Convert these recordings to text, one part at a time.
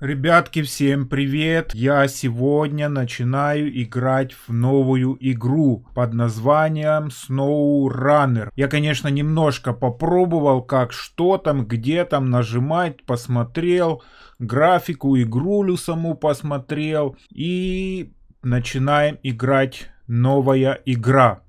Ребятки, всем привет! Я сегодня начинаю играть в новую игру под названием Snow Runner. Я, конечно, немножко попробовал, как что там, где там нажимать, посмотрел, графику, игрулю саму посмотрел. И начинаем играть новая игра.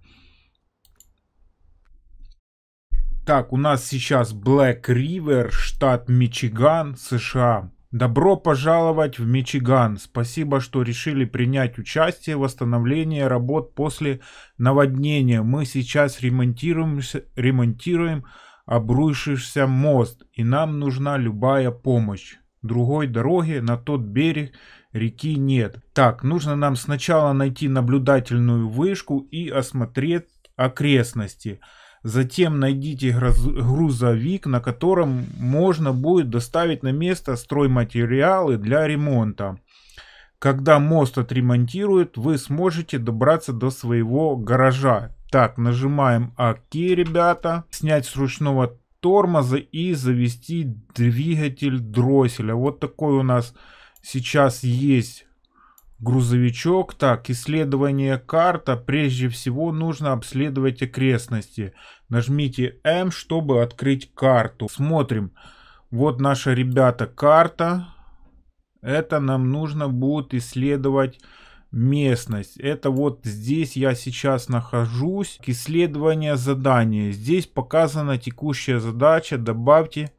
Так, у нас сейчас Black River, штат Мичиган, США. Добро пожаловать в Мичиган. Спасибо, что решили принять участие в восстановлении работ после наводнения. Мы сейчас ремонтируем, ремонтируем обрушившийся мост, и нам нужна любая помощь. Другой дороги на тот берег реки нет. Так, нужно нам сначала найти наблюдательную вышку и осмотреть окрестности. Затем найдите грузовик, на котором можно будет доставить на место стройматериалы для ремонта. Когда мост отремонтируют, вы сможете добраться до своего гаража. Так, нажимаем ОК, ребята. Снять с ручного тормоза и завести двигатель дросселя. Вот такой у нас сейчас есть грузовичок. Так, исследование карта. Прежде всего нужно обследовать окрестности. Нажмите M, чтобы открыть карту. Смотрим. Вот наша, ребята, карта. Это нам нужно будет исследовать местность. Это вот здесь я сейчас нахожусь. Исследование задания. Здесь показана текущая задача. Добавьте.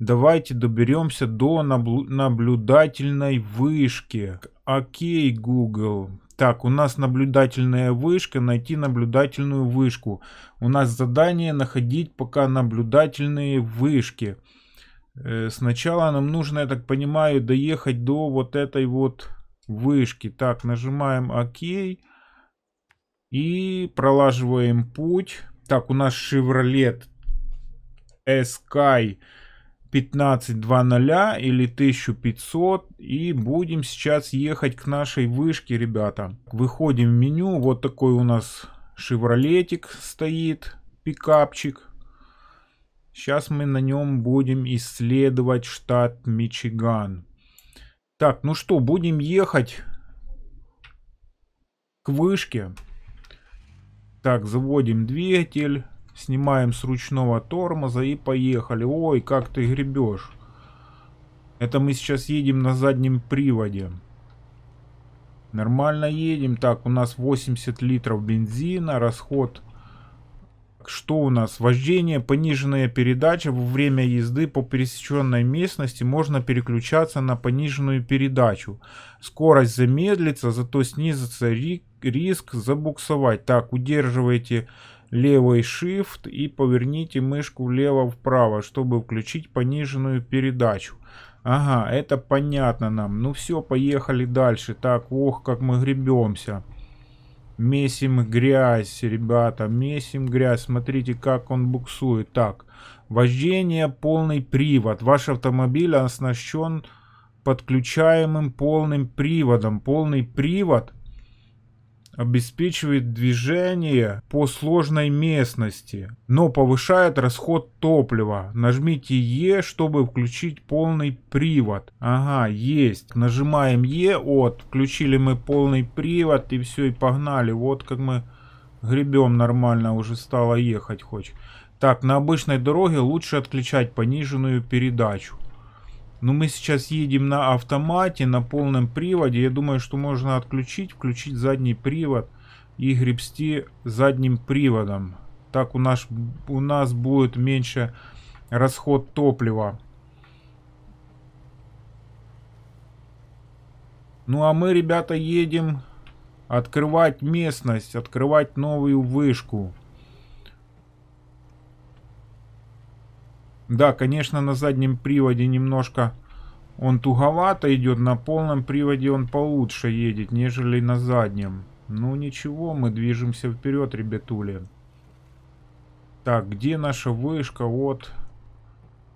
Давайте доберемся до наблюдательной вышки. Окей, Google. Так, у нас наблюдательная вышка, найти наблюдательную вышку. У нас задание находить пока наблюдательные вышки. Э, сначала нам нужно, я так понимаю, доехать до вот этой вот вышки. Так, нажимаем ОК. И пролаживаем путь. Так, у нас Chevrolet Sky 15.00 или 1500 и будем сейчас ехать к нашей вышке, ребята. Выходим в меню, вот такой у нас шевролетик стоит, пикапчик. Сейчас мы на нем будем исследовать штат Мичиган. Так, ну что, будем ехать к вышке. Так, заводим двигатель. Снимаем с ручного тормоза и поехали. Ой, как ты гребешь. Это мы сейчас едем на заднем приводе. Нормально едем. Так, у нас 80 литров бензина, расход... Что у нас? Вождение, пониженная передача. Во время езды по пересеченной местности можно переключаться на пониженную передачу. Скорость замедлится, зато снизится риск забуксовать. Так, удерживайте левый Shift и поверните мышку влево-вправо, чтобы включить пониженную передачу. Ага, это понятно нам. Ну все, поехали дальше. Так, ох, как мы гребемся. Месим грязь, ребята, месим грязь. Смотрите, как он буксует. Так, вождение, полный привод. Ваш автомобиль оснащен подключаемым полным приводом. Полный привод обеспечивает движение по сложной местности, но повышает расход топлива. Нажмите Е, чтобы включить полный привод. Ага, есть. Нажимаем Е, вот, включили мы полный привод и все, и погнали. Вот как мы гребем нормально, уже стало ехать хоть. Так, на обычной дороге лучше отключать пониженную передачу. Но ну, мы сейчас едем на автомате, на полном приводе. Я думаю, что можно отключить, включить задний привод и гребсти задним приводом. Так у нас, у нас будет меньше расход топлива. Ну а мы, ребята, едем открывать местность, открывать новую вышку. Да, конечно, на заднем приводе немножко он туговато идет, на полном приводе он получше едет, нежели на заднем. Ну ничего, мы движемся вперед, ребятули. Так, где наша вышка? Вот,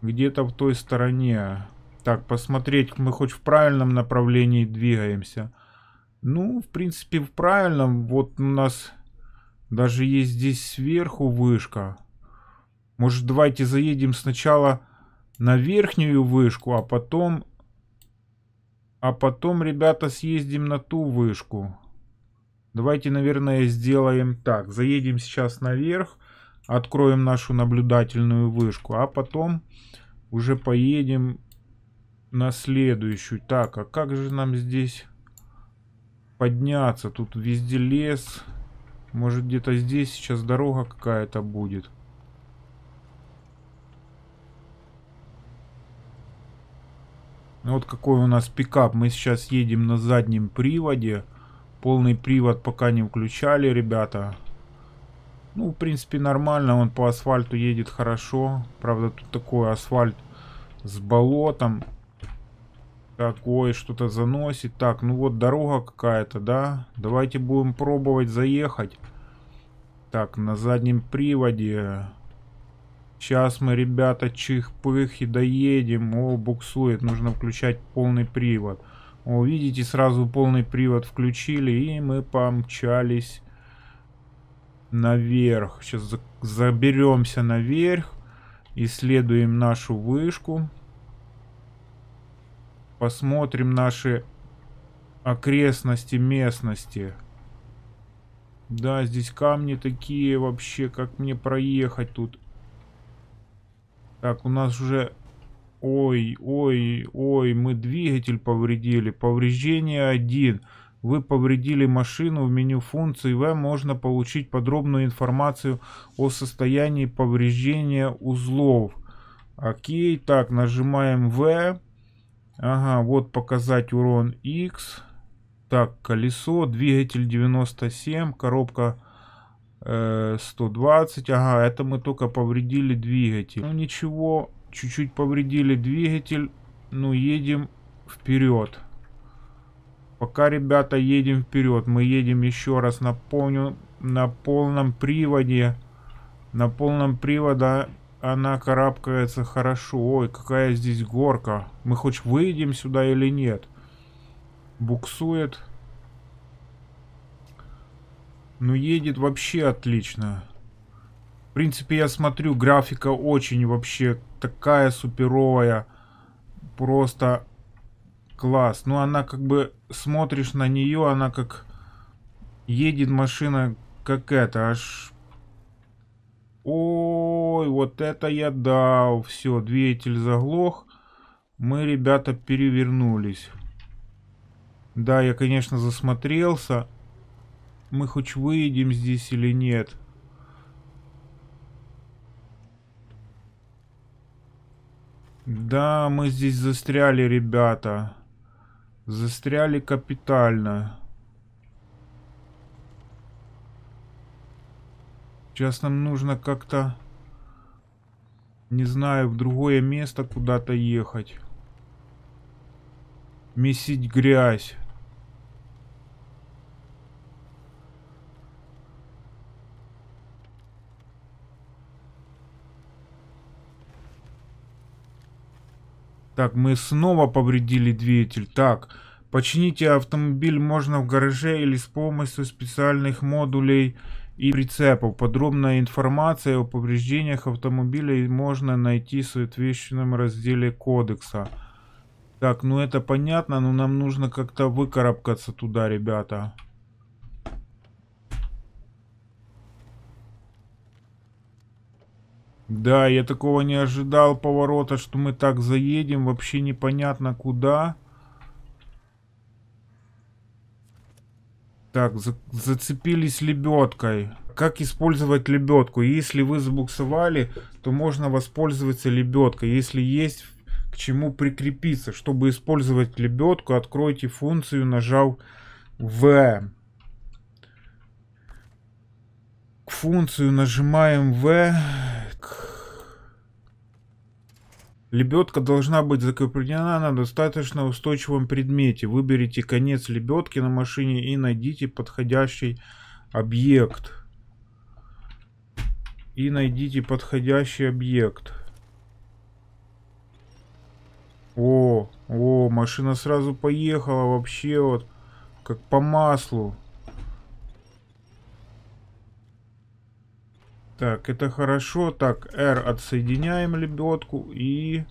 где-то в той стороне. Так, посмотреть, мы хоть в правильном направлении двигаемся. Ну, в принципе, в правильном. Вот у нас даже есть здесь сверху вышка. Может, давайте заедем сначала на верхнюю вышку, а потом... А потом, ребята, съездим на ту вышку. Давайте, наверное, сделаем так. Заедем сейчас наверх, откроем нашу наблюдательную вышку, а потом уже поедем на следующую. Так, а как же нам здесь подняться? Тут везде лес. Может, где-то здесь сейчас дорога какая-то будет. Ну, вот какой у нас пикап. Мы сейчас едем на заднем приводе. Полный привод пока не включали, ребята. Ну, в принципе, нормально. Он по асфальту едет хорошо. Правда, тут такой асфальт с болотом. Такой, что-то заносит. Так, ну вот дорога какая-то, да? Давайте будем пробовать заехать. Так, на заднем приводе... Сейчас мы, ребята, чих-пых и доедем. О, буксует, нужно включать полный привод. О, видите, сразу полный привод включили, и мы помчались наверх. Сейчас заберемся наверх, исследуем нашу вышку. Посмотрим наши окрестности местности. Да, здесь камни такие вообще, как мне проехать тут. Так, у нас уже... Ой, ой, ой, мы двигатель повредили. Повреждение 1. Вы повредили машину в меню функций. В можно получить подробную информацию о состоянии повреждения узлов. Окей, так, нажимаем В. Ага, вот показать урон X. Так, колесо, двигатель 97, коробка 120, э, ага, это мы только повредили двигатель. Ну ничего, чуть-чуть повредили двигатель, ну едем вперед. Пока, ребята, едем вперед, мы едем еще раз, напомню, на полном приводе, на полном приводе она карабкается хорошо. Ой, какая здесь горка. Мы хоть выйдем сюда или нет? Буксует. Ну, едет вообще отлично. В принципе, я смотрю, графика очень вообще такая суперовая. Просто класс. Ну, она как бы, смотришь на нее, она как... Едет машина как это, аж... Ой, вот это я дал. Все, двигатель заглох. Мы, ребята, перевернулись. Да, я, конечно, засмотрелся мы хоть выйдем здесь или нет. Да, мы здесь застряли, ребята. Застряли капитально. Сейчас нам нужно как-то, не знаю, в другое место куда-то ехать. Месить грязь. Так, мы снова повредили двигатель. Так, почините автомобиль можно в гараже или с помощью специальных модулей и прицепов. Подробная информация о повреждениях автомобиля можно найти в соответствующем разделе кодекса. Так, ну это понятно, но нам нужно как-то выкарабкаться туда, ребята. Ребята. Да, я такого не ожидал поворота, что мы так заедем. Вообще непонятно куда. Так, за зацепились лебедкой. Как использовать лебедку? Если вы забуксовали, то можно воспользоваться лебедкой. Если есть к чему прикрепиться. Чтобы использовать лебедку, откройте функцию, нажав В. К функцию нажимаем В Лебедка должна быть закреплена на достаточно устойчивом предмете. Выберите конец лебедки на машине и найдите подходящий объект. И найдите подходящий объект. О, о, машина сразу поехала вообще вот как по маслу. Так, это хорошо. Так, R отсоединяем лебедку и...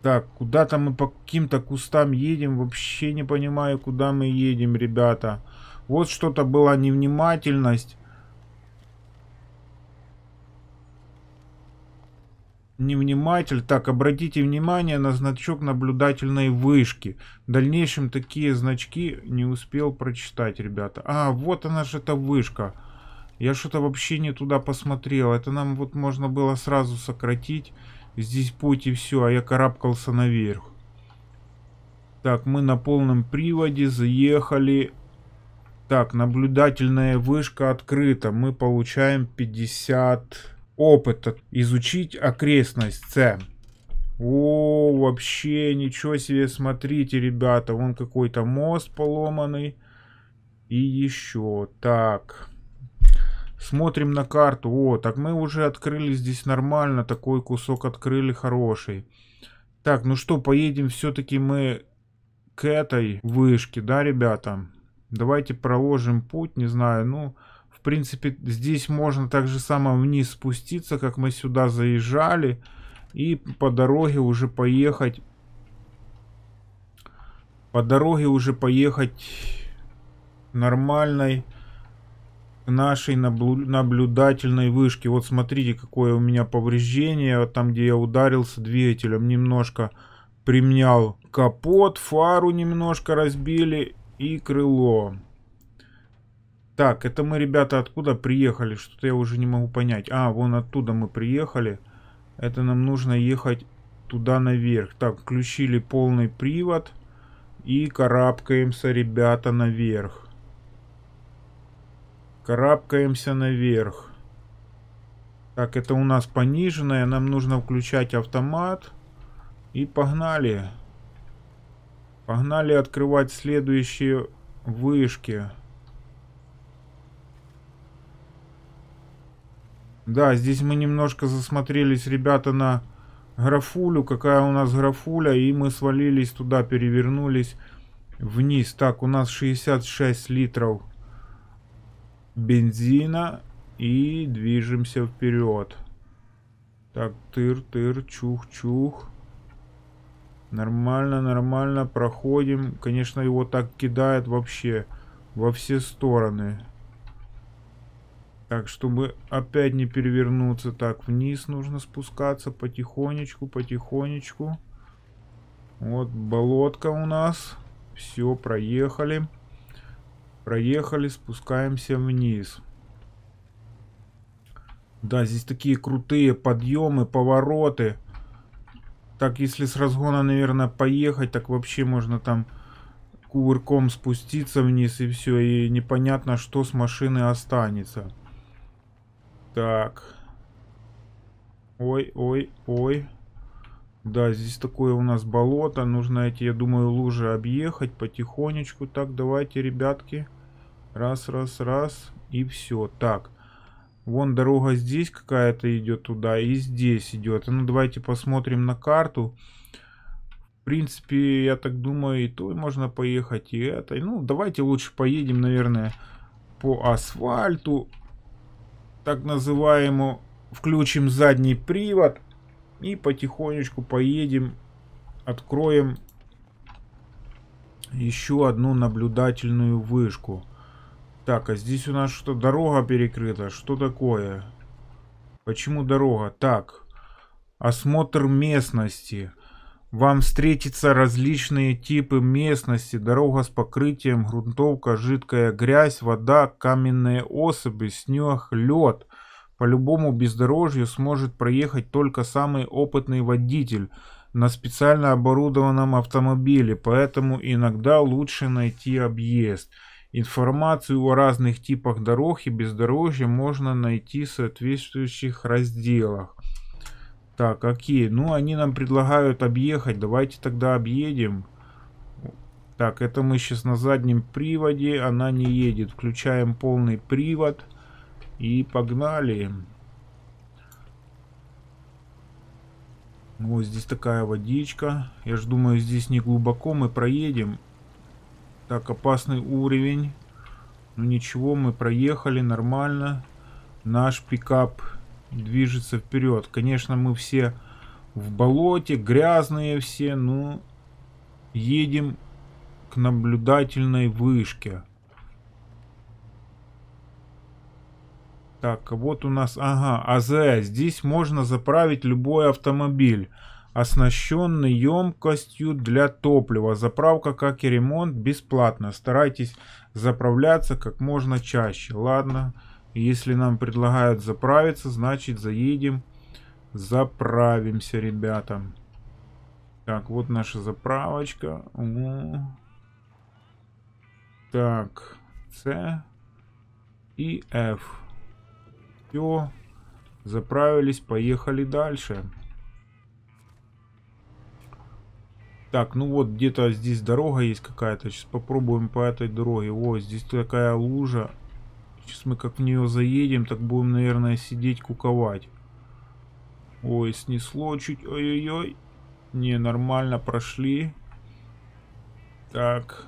Так, куда-то мы по каким-то кустам едем. Вообще не понимаю, куда мы едем, ребята. Вот что-то была невнимательность. невниматель. Так, обратите внимание на значок наблюдательной вышки. В дальнейшем такие значки не успел прочитать, ребята. А, вот она же эта вышка. Вышка. Я что-то вообще не туда посмотрел. Это нам вот можно было сразу сократить. Здесь путь и все, а я карабкался наверх. Так, мы на полном приводе заехали. Так, наблюдательная вышка открыта. Мы получаем 50 опыта. Изучить окрестность С. О, вообще, ничего себе, смотрите, ребята. Вон какой-то мост поломанный. И еще. Так. Смотрим на карту. О, так мы уже открыли здесь нормально. Такой кусок открыли хороший. Так, ну что, поедем все-таки мы к этой вышке, да, ребята? Давайте проложим путь, не знаю, ну... В принципе, здесь можно так же само вниз спуститься, как мы сюда заезжали. И по дороге уже поехать... По дороге уже поехать нормальной нашей наблюдательной вышки. Вот смотрите, какое у меня повреждение, там где я ударился двигателем, немножко примнял капот, фару немножко разбили и крыло. Так, это мы, ребята, откуда приехали? Что-то я уже не могу понять. А, вон оттуда мы приехали. Это нам нужно ехать туда наверх. Так, включили полный привод. И карабкаемся, ребята, наверх. Карабкаемся наверх. Так, это у нас пониженное, Нам нужно включать автомат. И погнали. Погнали открывать следующие вышки. Да, здесь мы немножко засмотрелись, ребята, на графулю. Какая у нас графуля. И мы свалились туда, перевернулись вниз. Так, у нас 66 литров бензина и движемся вперед. Так, тыр-тыр, чух-чух. Нормально, нормально, проходим. Конечно, его так кидает вообще во все стороны. Так, чтобы опять не перевернуться, так, вниз нужно спускаться потихонечку, потихонечку. Вот болотка у нас. Все, проехали. Проехали. Проехали, спускаемся вниз. Да, здесь такие крутые подъемы, повороты. Так, если с разгона, наверное, поехать, так вообще можно там кувырком спуститься вниз и все. И непонятно, что с машины останется. Так. Ой, ой, ой. Да, здесь такое у нас болото. Нужно эти, я думаю, лужи объехать потихонечку. Так, давайте, ребятки. Раз, раз, раз. И все. Так. Вон дорога здесь какая-то идет туда. И здесь идет. А ну, давайте посмотрим на карту. В принципе, я так думаю, и той можно поехать, и этой. Ну, давайте лучше поедем, наверное, по асфальту. Так называемую. Включим задний привод. И потихонечку поедем, откроем еще одну наблюдательную вышку. Так, а здесь у нас что? Дорога перекрыта. Что такое? Почему дорога? Так, осмотр местности. Вам встретятся различные типы местности. Дорога с покрытием, грунтовка, жидкая грязь, вода, каменные особи, снег, лед. По любому бездорожью сможет проехать только самый опытный водитель на специально оборудованном автомобиле, поэтому иногда лучше найти объезд. Информацию о разных типах дорог и бездорожья можно найти в соответствующих разделах. Так, окей. Ну, они нам предлагают объехать. Давайте тогда объедем. Так, это мы сейчас на заднем приводе. Она не едет. Включаем полный привод. И погнали. Ну, вот здесь такая водичка. Я же думаю, здесь не глубоко мы проедем. Так, опасный уровень. Ну ничего, мы проехали нормально. Наш пикап движется вперед. Конечно, мы все в болоте, грязные все, но едем к наблюдательной вышке. Так, вот у нас, ага, АЗ. Здесь можно заправить любой автомобиль, оснащенный емкостью для топлива. Заправка, как и ремонт, бесплатно. Старайтесь заправляться как можно чаще. Ладно, если нам предлагают заправиться, значит заедем, заправимся, ребята. Так, вот наша заправочка. О. Так, С и F. Все. Заправились, поехали дальше. Так, ну вот где-то здесь дорога есть какая-то. Сейчас попробуем по этой дороге. О, здесь такая лужа. Сейчас мы как в нее заедем, так будем, наверное, сидеть куковать. Ой, снесло чуть. Ой-ой-ой. Не, нормально прошли. Так.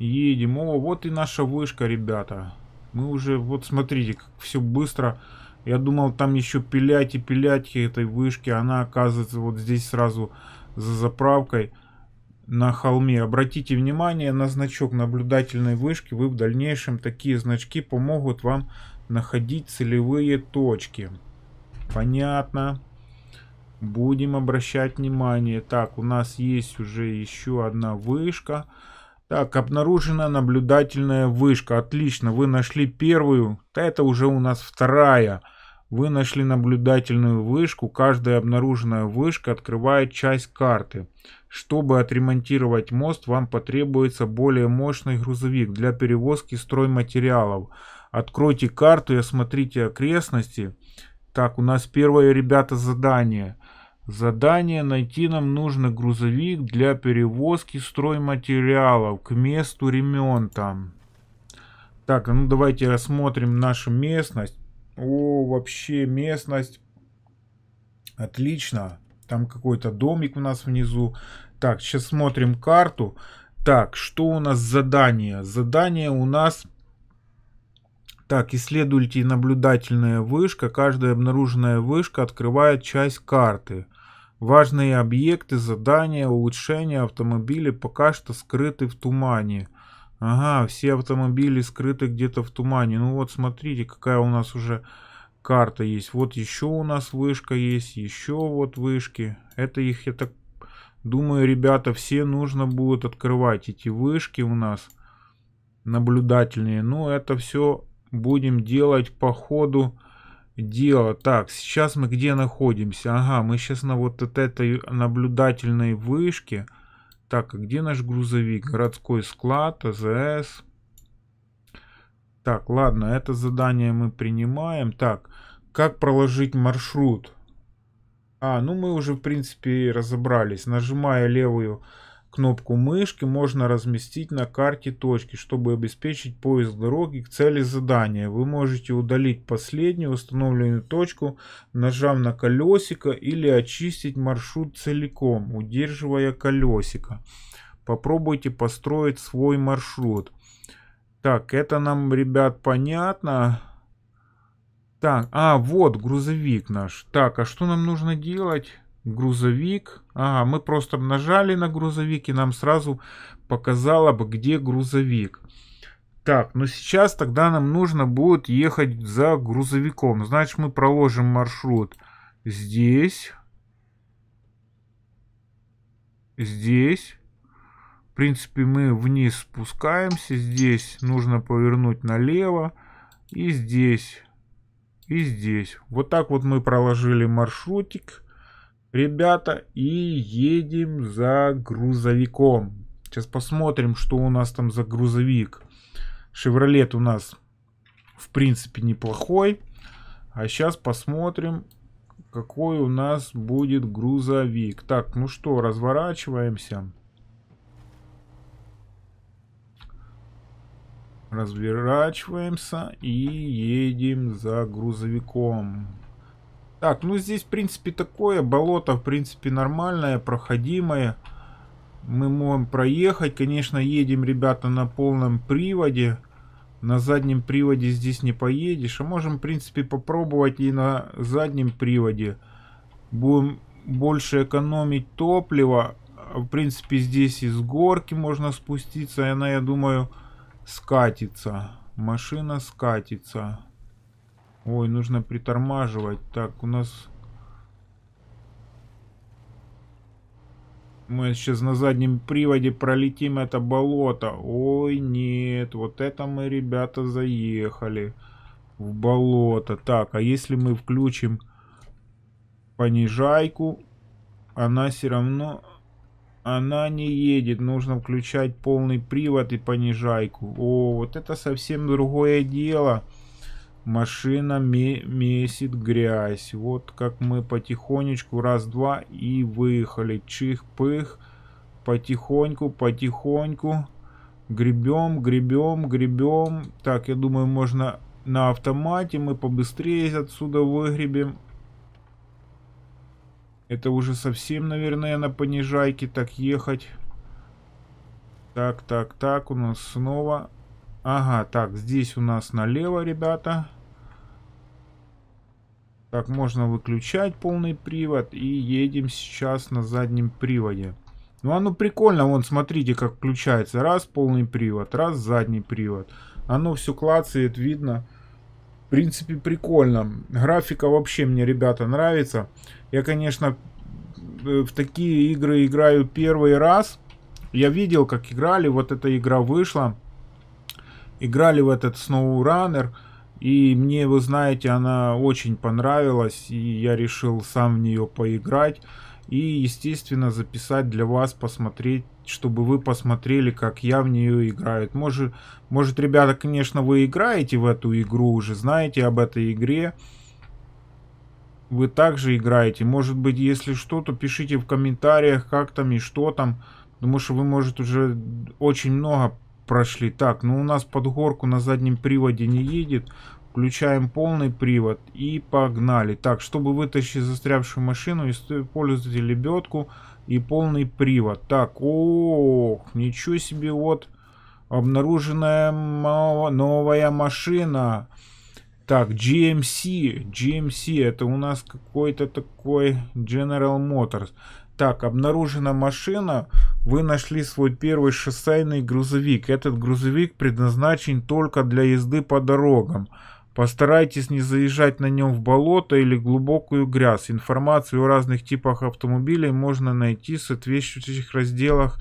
Едем. О, вот и наша вышка, ребята. Мы уже, вот смотрите, как все быстро. Я думал, там еще пилять и пилять этой вышки. Она оказывается вот здесь сразу за заправкой на холме. Обратите внимание на значок наблюдательной вышки. Вы в дальнейшем такие значки помогут вам находить целевые точки. Понятно. Будем обращать внимание. Так, у нас есть уже еще одна вышка. Вышка. Так, обнаружена наблюдательная вышка. Отлично, вы нашли первую. Это уже у нас вторая. Вы нашли наблюдательную вышку. Каждая обнаруженная вышка открывает часть карты. Чтобы отремонтировать мост, вам потребуется более мощный грузовик для перевозки стройматериалов. Откройте карту и осмотрите окрестности. Так, у нас первое, ребята, задание – Задание найти нам нужно грузовик для перевозки стройматериалов к месту ремонта. Так, а ну давайте рассмотрим нашу местность. О, вообще местность. Отлично. Там какой-то домик у нас внизу. Так, сейчас смотрим карту. Так, что у нас задание? Задание у нас... Так, исследуйте наблюдательная вышка. Каждая обнаруженная вышка открывает часть карты. Важные объекты, задания, улучшения автомобилей пока что скрыты в тумане. Ага, все автомобили скрыты где-то в тумане. Ну вот смотрите, какая у нас уже карта есть. Вот еще у нас вышка есть, еще вот вышки. Это их, я так думаю, ребята, все нужно будет открывать. Эти вышки у нас наблюдательные. Ну это все будем делать по ходу дело. Так, сейчас мы где находимся? Ага, мы сейчас на вот от этой наблюдательной вышке. Так, а где наш грузовик? Городской склад, АЗС. Так, ладно, это задание мы принимаем. Так, как проложить маршрут? А, ну мы уже, в принципе, разобрались. Нажимая левую кнопку мышки можно разместить на карте точки, чтобы обеспечить поиск дороги к цели задания. Вы можете удалить последнюю установленную точку, нажав на колесико или очистить маршрут целиком, удерживая колесико. Попробуйте построить свой маршрут. Так, это нам, ребят, понятно. Так, а, вот грузовик наш. Так, а что нам нужно делать? грузовик. Ага, мы просто нажали на грузовик и нам сразу показало бы, где грузовик. Так, но ну сейчас тогда нам нужно будет ехать за грузовиком. Значит, мы проложим маршрут здесь. Здесь. В принципе, мы вниз спускаемся. Здесь нужно повернуть налево. И здесь. И здесь. Вот так вот мы проложили маршрутик ребята, и едем за грузовиком. Сейчас посмотрим, что у нас там за грузовик. Шевролет у нас, в принципе, неплохой. А сейчас посмотрим, какой у нас будет грузовик. Так, ну что, разворачиваемся. Разворачиваемся и едем за грузовиком. Так, ну здесь, в принципе, такое. Болото, в принципе, нормальное, проходимое. Мы можем проехать. Конечно, едем, ребята, на полном приводе. На заднем приводе здесь не поедешь. А можем, в принципе, попробовать и на заднем приводе. Будем больше экономить топливо. В принципе, здесь из горки можно спуститься. И она, я думаю, скатится. Машина скатится. Ой, нужно притормаживать. Так, у нас... Мы сейчас на заднем приводе пролетим это болото. Ой, нет, вот это мы, ребята, заехали в болото. Так, а если мы включим понижайку, она все равно... Она не едет, нужно включать полный привод и понижайку. О, вот это совсем другое дело. Машина ме месит грязь. Вот как мы потихонечку, раз-два и выехали. Чих-пых. Потихоньку, потихоньку. Гребем, гребем, гребем. Так, я думаю, можно на автомате. Мы побыстрее отсюда выгребем. Это уже совсем, наверное, на понижайке так ехать. Так, так, так, у нас снова... Ага, так, здесь у нас налево, ребята. Так, можно выключать полный привод. И едем сейчас на заднем приводе. Ну, оно прикольно. Вон, смотрите, как включается. Раз полный привод, раз задний привод. Оно все клацает, видно. В принципе, прикольно. Графика вообще мне, ребята, нравится. Я, конечно, э, в такие игры играю первый раз. Я видел, как играли. Вот эта игра вышла. Играли в этот SnowRunner. И мне, вы знаете, она очень понравилась, и я решил сам в нее поиграть. И, естественно, записать для вас, посмотреть, чтобы вы посмотрели, как я в нее играю. Может, может, ребята, конечно, вы играете в эту игру, уже знаете об этой игре. Вы также играете. Может быть, если что, то пишите в комментариях, как там и что там. Потому что вы, может, уже очень много прошли. Так, ну у нас под горку на заднем приводе не едет. Включаем полный привод и погнали. Так, чтобы вытащить застрявшую машину, используйте лебедку и полный привод. Так, ох, ничего себе, вот обнаруженная новая машина. Так, GMC, GMC, это у нас какой-то такой General Motors. Так, обнаружена машина, вы нашли свой первый шоссейный грузовик. Этот грузовик предназначен только для езды по дорогам. Постарайтесь не заезжать на нем в болото или глубокую грязь. Информацию о разных типах автомобилей можно найти в соответствующих разделах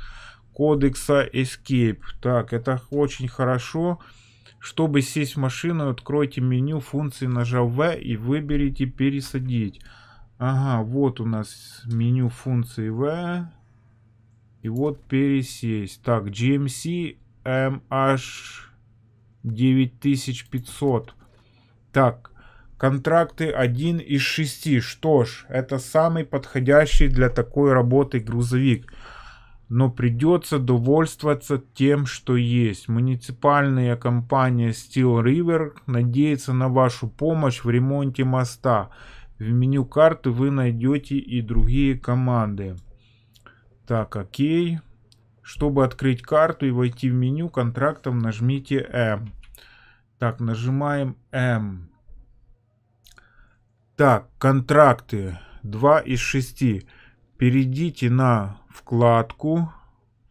кодекса Escape. Так, это очень хорошо. Чтобы сесть в машину, откройте меню функции нажав V и выберите пересадить. Ага, вот у нас меню функции V. И вот пересесть. Так, GMC MH 9500. Так, контракты 1 из 6. Что ж, это самый подходящий для такой работы грузовик. Но придется довольствоваться тем, что есть. Муниципальная компания Steel River надеется на вашу помощь в ремонте моста. В меню карты вы найдете и другие команды. Так, окей. Чтобы открыть карту и войти в меню контрактом, нажмите М. Так, нажимаем М. Так, контракты 2 из 6. Перейдите на вкладку.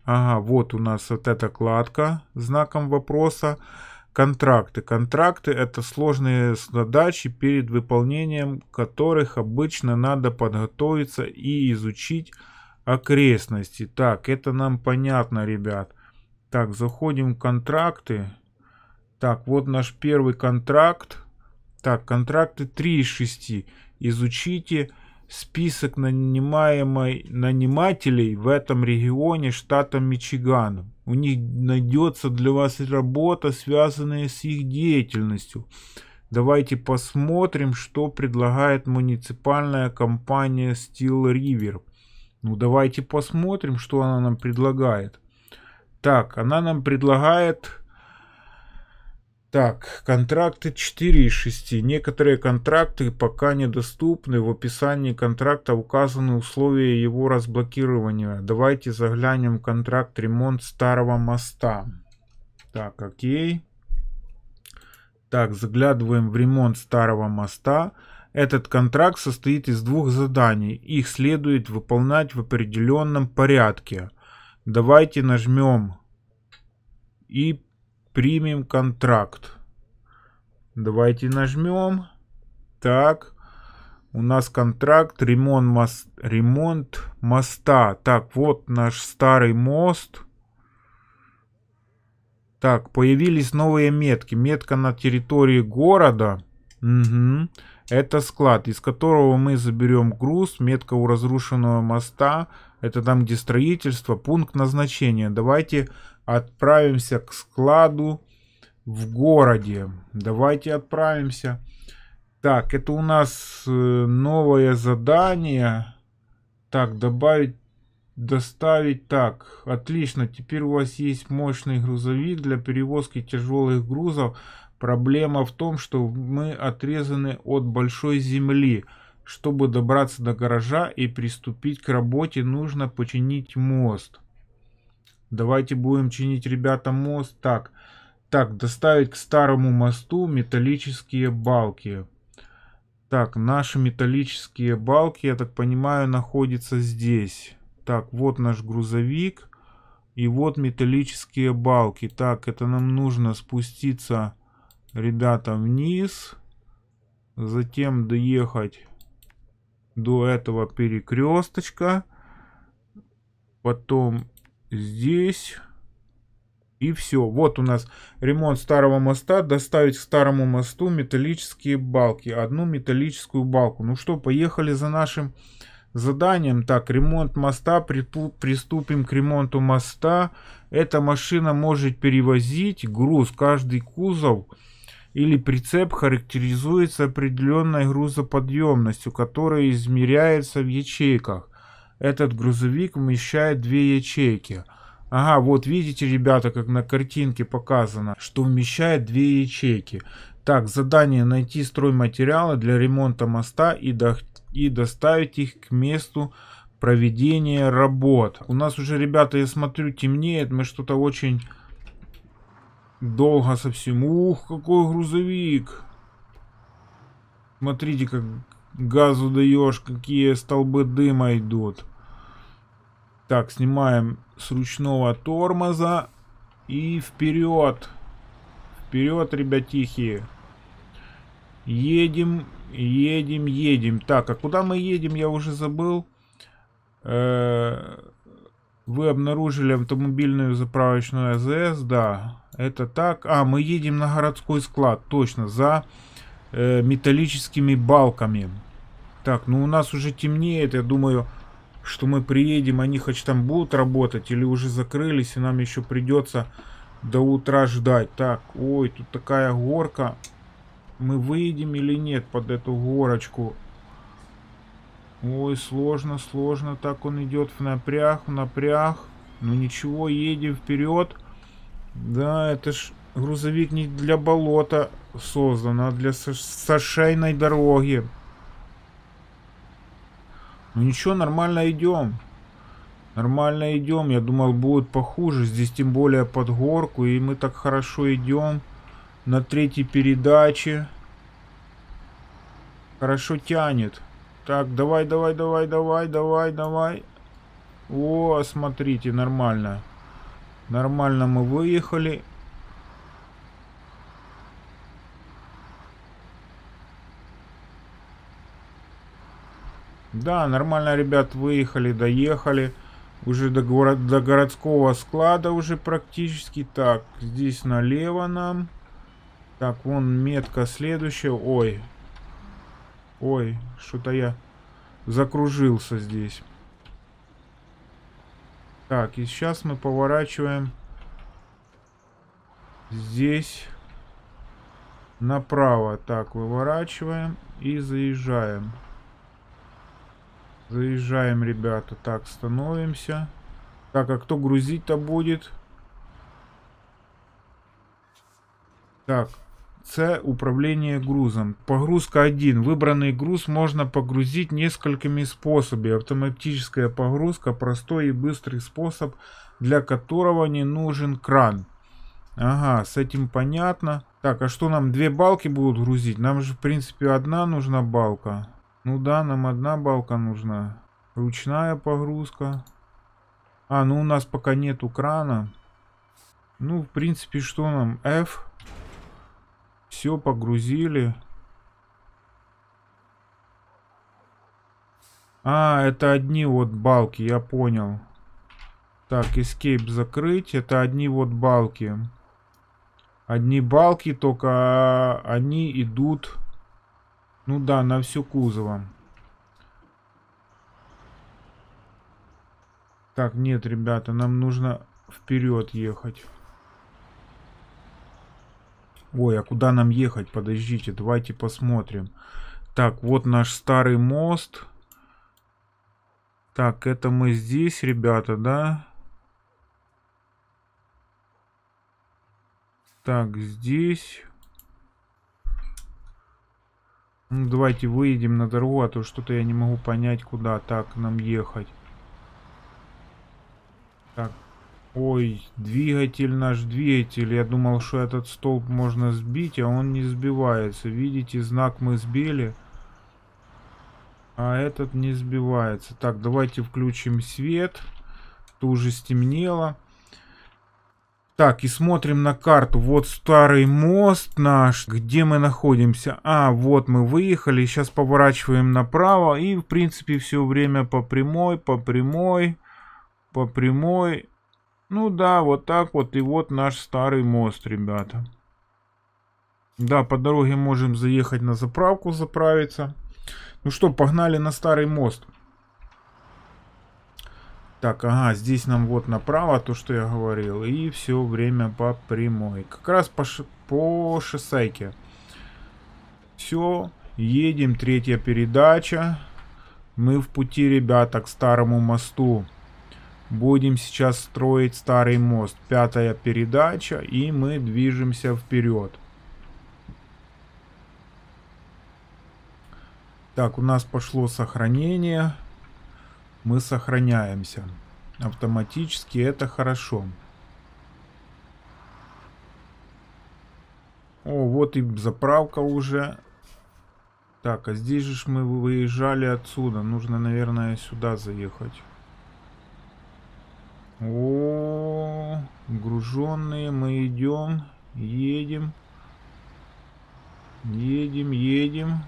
Ага, вот у нас вот эта кладка знаком вопроса. Контракты. Контракты это сложные задачи, перед выполнением которых обычно надо подготовиться и изучить окрестности. Так, это нам понятно, ребят. Так, заходим в контракты. Так, вот наш первый контракт. Так, контракты 3 из 6. Изучите список нанимаемой, нанимателей в этом регионе штата Мичиган. У них найдется для вас работа, связанная с их деятельностью. Давайте посмотрим, что предлагает муниципальная компания Steel River. Ну давайте посмотрим, что она нам предлагает. Так, она нам предлагает... Так, контракты 4 из 6. Некоторые контракты пока недоступны. В описании контракта указаны условия его разблокирования. Давайте заглянем в контракт ремонт старого моста. Так, окей. Так, заглядываем в ремонт старого моста. Этот контракт состоит из двух заданий. Их следует выполнять в определенном порядке. Давайте нажмем и примем контракт. Давайте нажмем. Так. У нас контракт ремонт, мост, ремонт моста. Так, вот наш старый мост. Так, появились новые метки. Метка на территории города. Угу. Это склад, из которого мы заберем груз, метка у разрушенного моста. Это там, где строительство, пункт назначения. Давайте отправимся к складу в городе. Давайте отправимся. Так, это у нас э, новое задание. Так, добавить, доставить. Так, отлично. Теперь у вас есть мощный грузовик для перевозки тяжелых грузов. Проблема в том, что мы отрезаны от большой земли. Чтобы добраться до гаража и приступить к работе, нужно починить мост. Давайте будем чинить, ребята, мост. Так, так, доставить к старому мосту металлические балки. Так, наши металлические балки, я так понимаю, находятся здесь. Так, вот наш грузовик. И вот металлические балки. Так, это нам нужно спуститься ребята, вниз. Затем доехать до этого перекресточка. Потом здесь. И все. Вот у нас ремонт старого моста. Доставить к старому мосту металлические балки. Одну металлическую балку. Ну что, поехали за нашим заданием. Так, ремонт моста. Приступим к ремонту моста. Эта машина может перевозить груз. Каждый кузов или прицеп характеризуется определенной грузоподъемностью, которая измеряется в ячейках. Этот грузовик вмещает две ячейки. Ага, вот видите, ребята, как на картинке показано, что вмещает две ячейки. Так, задание найти стройматериалы для ремонта моста и, до, и доставить их к месту проведения работ. У нас уже, ребята, я смотрю, темнеет, мы что-то очень Долго совсем. Ух, какой грузовик. Смотрите, как газу даешь, какие столбы дыма идут. Так, снимаем с ручного тормоза и вперед. Вперед, тихие, Едем, едем, едем. Так, а куда мы едем, я уже забыл. Э, вы обнаружили автомобильную заправочную АЗС, да. Это так. А, мы едем на городской склад. Точно, за э, металлическими балками. Так, ну у нас уже темнеет. Я думаю, что мы приедем. Они хоть там будут работать или уже закрылись. И нам еще придется до утра ждать. Так, ой, тут такая горка. Мы выедем или нет под эту горочку? Ой, сложно, сложно. Так он идет в напряг, в напряг. Ну ничего, едем вперед. Да, это ж грузовик не для болота создан, а для сошейной дороги. Ну ничего, нормально идем. Нормально идем. Я думал, будет похуже. Здесь тем более под горку. И мы так хорошо идем. На третьей передаче. Хорошо тянет. Так, давай, давай, давай, давай, давай, давай. О, смотрите, нормально. Нормально мы выехали. Да, нормально, ребят, выехали, доехали. Уже до, город, до городского склада уже практически. Так, здесь налево нам. Так, вон метка следующая. Ой. Ой, что-то я закружился здесь. Так, и сейчас мы поворачиваем здесь направо. Так, выворачиваем и заезжаем. Заезжаем, ребята. Так, становимся. Так, а кто грузить-то будет? Так, с. Управление грузом. Погрузка 1. Выбранный груз можно погрузить несколькими способами. Автоматическая погрузка – простой и быстрый способ, для которого не нужен кран. Ага, с этим понятно. Так, а что нам, две балки будут грузить? Нам же, в принципе, одна нужна балка. Ну да, нам одна балка нужна. Ручная погрузка. А, ну у нас пока нету крана. Ну, в принципе, что нам? F. Все погрузили. А, это одни вот балки, я понял. Так, escape закрыть. Это одни вот балки. Одни балки, только а, они идут... Ну да, на всю кузово. Так, нет, ребята, нам нужно вперед ехать. Ой, а куда нам ехать? Подождите, давайте посмотрим. Так, вот наш старый мост. Так, это мы здесь, ребята, да? Так, здесь. Ну, давайте выедем на дорогу, а то что-то я не могу понять, куда так нам ехать. Так, Ой, двигатель наш, двигатель. Я думал, что этот столб можно сбить, а он не сбивается. Видите, знак мы сбили. А этот не сбивается. Так, давайте включим свет. Тут уже стемнело. Так, и смотрим на карту. Вот старый мост наш. Где мы находимся? А, вот мы выехали. Сейчас поворачиваем направо. И, в принципе, все время по прямой, по прямой, по прямой. Ну да, вот так вот и вот наш старый мост, ребята. Да, по дороге можем заехать на заправку, заправиться. Ну что, погнали на старый мост. Так, ага, здесь нам вот направо то, что я говорил. И все время по прямой. Как раз по, ш... по шоссейке. Все, едем, третья передача. Мы в пути, ребята, к старому мосту. Будем сейчас строить старый мост. Пятая передача, и мы движемся вперед. Так, у нас пошло сохранение. Мы сохраняемся. Автоматически это хорошо. О, вот и заправка уже. Так, а здесь же мы выезжали отсюда. Нужно, наверное, сюда заехать. О, груженные мы идем, едем, едем, едем.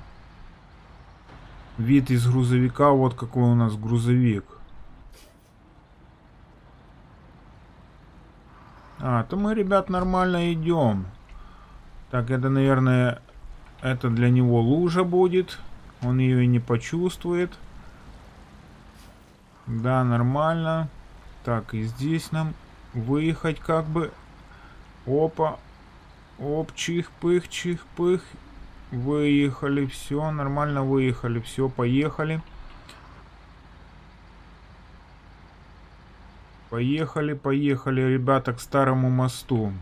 Вид из грузовика, вот какой у нас грузовик. А, то мы, ребят, нормально идем. Так, это, наверное, это для него лужа будет. Он ее и не почувствует. Да, нормально. Нормально. Так, и здесь нам выехать как бы. Опа. Оп, чих, пых, чих, пых. Выехали, все, нормально выехали, все, поехали. Поехали, поехали, ребята, к старому мосту.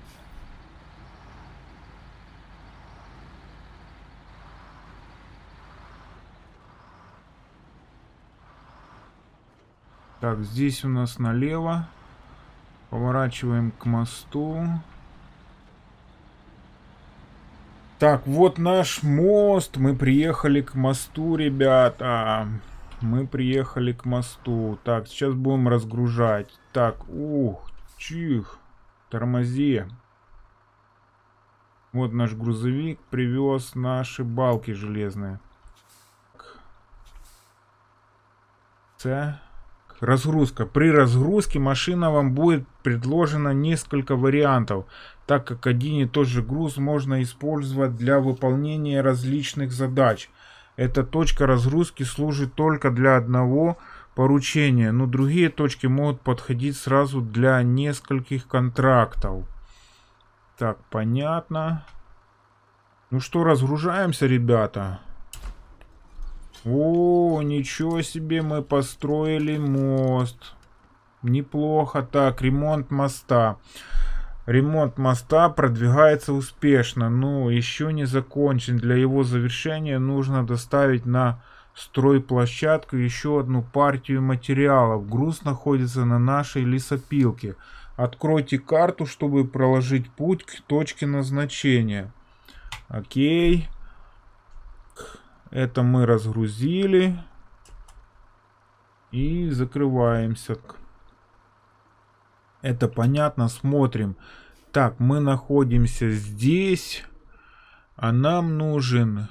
Так, здесь у нас налево. Поворачиваем к мосту. Так, вот наш мост. Мы приехали к мосту, ребята. Мы приехали к мосту. Так, сейчас будем разгружать. Так, ух, чих, тормози. Вот наш грузовик привез наши балки железные. С. Разгрузка. При разгрузке машина вам будет предложена несколько вариантов, так как один и тот же груз можно использовать для выполнения различных задач. Эта точка разгрузки служит только для одного поручения, но другие точки могут подходить сразу для нескольких контрактов. Так, понятно. Ну что, разгружаемся, ребята? О, ничего себе, мы построили мост. Неплохо так, ремонт моста. Ремонт моста продвигается успешно, но еще не закончен. Для его завершения нужно доставить на стройплощадку еще одну партию материалов. Груз находится на нашей лесопилке. Откройте карту, чтобы проложить путь к точке назначения. Окей. Это мы разгрузили. И закрываемся. Это понятно, смотрим. Так, мы находимся здесь. А нам нужен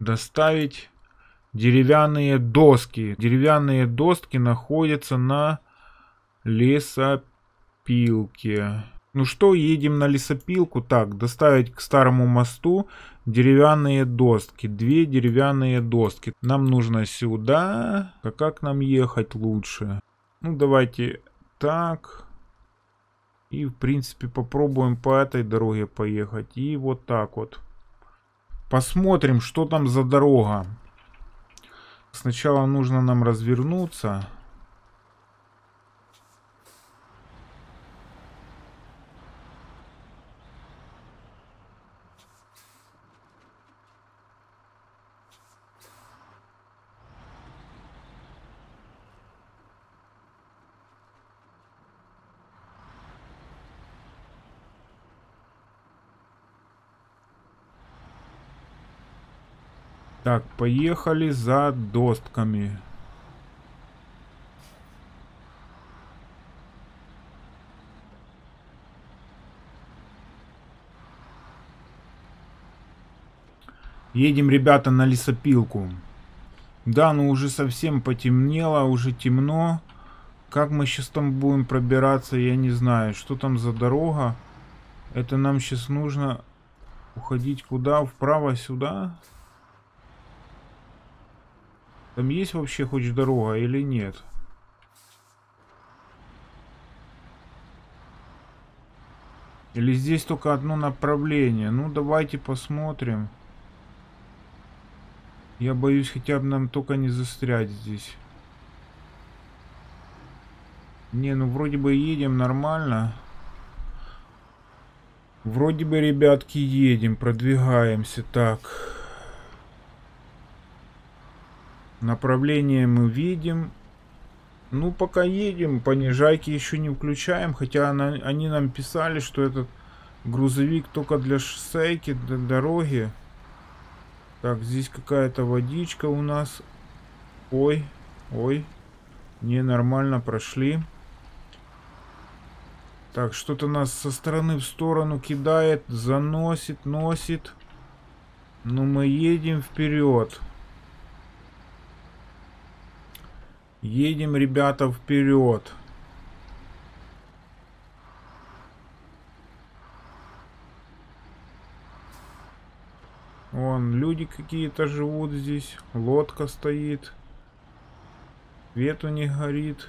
доставить деревянные доски. Деревянные доски находятся на лесопилке. Ну что, едем на лесопилку? Так, доставить к старому мосту деревянные доски. Две деревянные доски. Нам нужно сюда. А как нам ехать лучше? Ну давайте так. И в принципе попробуем по этой дороге поехать. И вот так вот. Посмотрим, что там за дорога. Сначала нужно нам развернуться. Так, поехали за достками. Едем, ребята, на лесопилку. Да, ну уже совсем потемнело, уже темно. Как мы сейчас там будем пробираться, я не знаю. Что там за дорога? Это нам сейчас нужно уходить куда? Вправо, сюда? Сюда? Там есть вообще хоть дорога или нет? Или здесь только одно направление? Ну, давайте посмотрим. Я боюсь, хотя бы нам только не застрять здесь. Не, ну вроде бы едем нормально. Вроде бы, ребятки, едем, продвигаемся. Так. Направление мы видим. Ну, пока едем, понижайки еще не включаем, хотя она, они нам писали, что этот грузовик только для шоссейки, для дороги. Так, здесь какая-то водичка у нас. Ой, ой, ненормально прошли. Так, что-то нас со стороны в сторону кидает, заносит, носит. Но ну, мы едем вперед. Едем, ребята, вперед. Вон люди какие-то живут здесь. Лодка стоит. Свет у них горит.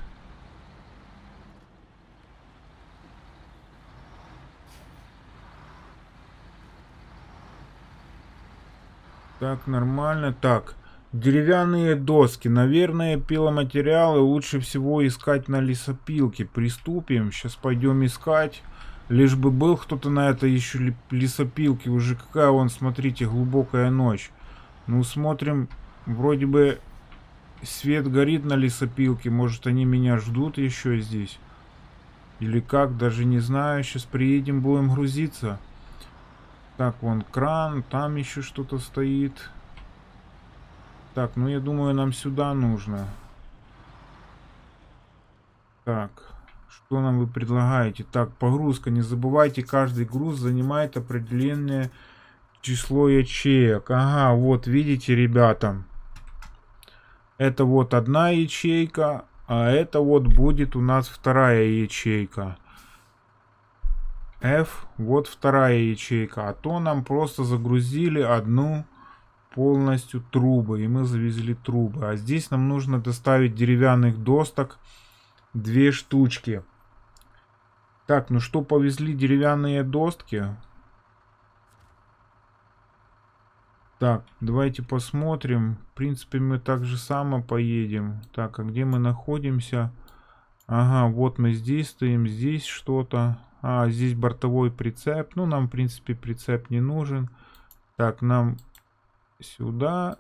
Так, нормально. Так. Деревянные доски. Наверное, пиломатериалы лучше всего искать на лесопилке. Приступим. Сейчас пойдем искать. Лишь бы был кто-то на этой еще лесопилке. Уже какая вон, смотрите, глубокая ночь. Ну, смотрим. Вроде бы свет горит на лесопилке. Может, они меня ждут еще здесь. Или как, даже не знаю. Сейчас приедем, будем грузиться. Так, вон кран. Там еще что-то стоит. Так, ну я думаю, нам сюда нужно. Так, что нам вы предлагаете? Так, погрузка. Не забывайте, каждый груз занимает определенное число ячеек. Ага, вот видите, ребята. Это вот одна ячейка, а это вот будет у нас вторая ячейка. F, вот вторая ячейка. А то нам просто загрузили одну ячейку полностью трубы, и мы завезли трубы. А здесь нам нужно доставить деревянных досток две штучки. Так, ну что, повезли деревянные доски? Так, давайте посмотрим. В принципе, мы так же само поедем. Так, а где мы находимся? Ага, вот мы здесь стоим, здесь что-то. А, здесь бортовой прицеп. Ну, нам, в принципе, прицеп не нужен. Так, нам сюда,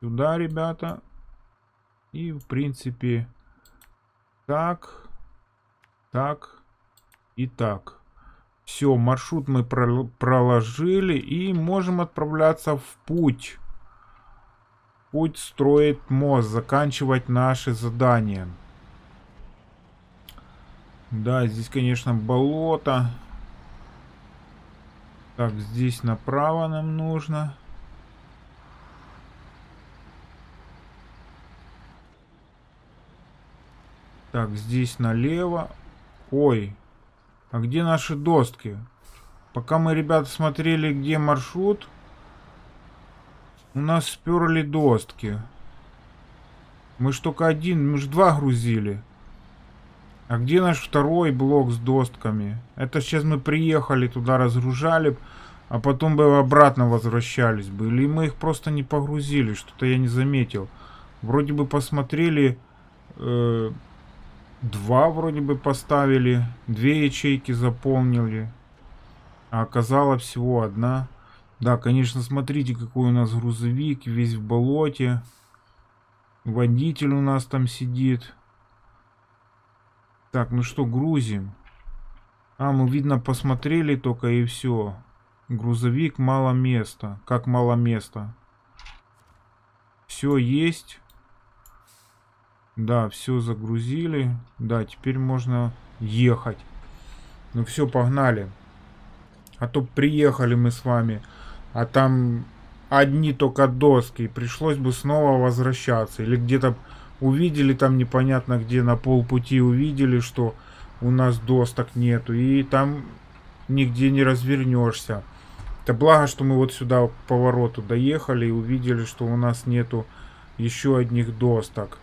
сюда, ребята. И, в принципе, так, так и так. Все, маршрут мы проложили и можем отправляться в путь. Путь строит мост, заканчивать наши задания. Да, здесь, конечно, болото. Так, здесь направо нам нужно. Так, здесь налево. Ой, а где наши доски? Пока мы, ребята, смотрели, где маршрут, у нас сперли доски. Мы ж только один, мы ж два грузили. А где наш второй блок с достками? Это сейчас мы приехали туда, разгружали, а потом бы обратно возвращались бы. Или мы их просто не погрузили, что-то я не заметил. Вроде бы посмотрели... Э Два вроде бы поставили. Две ячейки заполнили. А оказалось всего одна. Да, конечно, смотрите, какой у нас грузовик. Весь в болоте. Водитель у нас там сидит. Так, ну что, грузим. А, мы, видно, посмотрели только и все. Грузовик, мало места. Как мало места. Все есть. Да, все загрузили. Да, теперь можно ехать. Ну все, погнали. А то приехали мы с вами, а там одни только доски. пришлось бы снова возвращаться. Или где-то увидели там непонятно где, на полпути увидели, что у нас досток нету. И там нигде не развернешься. Это благо, что мы вот сюда к повороту доехали и увидели, что у нас нету еще одних досток.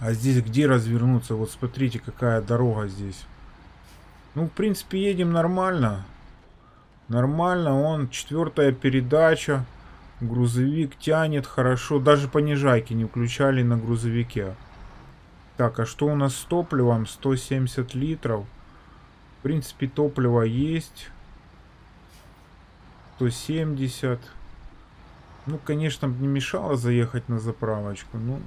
А здесь где развернуться? Вот смотрите, какая дорога здесь. Ну, в принципе, едем нормально. Нормально, он четвертая передача. Грузовик тянет хорошо. Даже понижайки не включали на грузовике. Так, а что у нас с топливом? 170 литров. В принципе, топливо есть. 170. Ну, конечно, не мешало заехать на заправочку. Ну, но...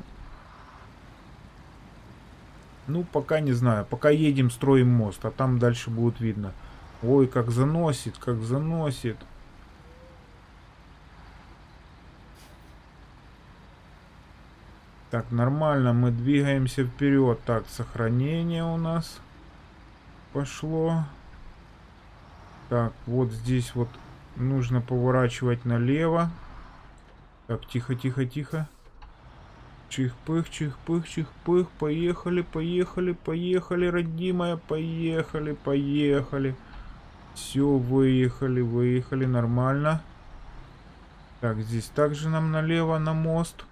Ну, пока не знаю. Пока едем, строим мост, а там дальше будет видно. Ой, как заносит, как заносит. Так, нормально, мы двигаемся вперед. Так, сохранение у нас пошло. Так, вот здесь вот нужно поворачивать налево. Так, тихо, тихо, тихо. Чих-пых, чих-пых, чих-пых. Поехали, поехали, поехали, родимая. Поехали, поехали. Все, выехали, выехали. Нормально. Так, здесь также нам налево на мост.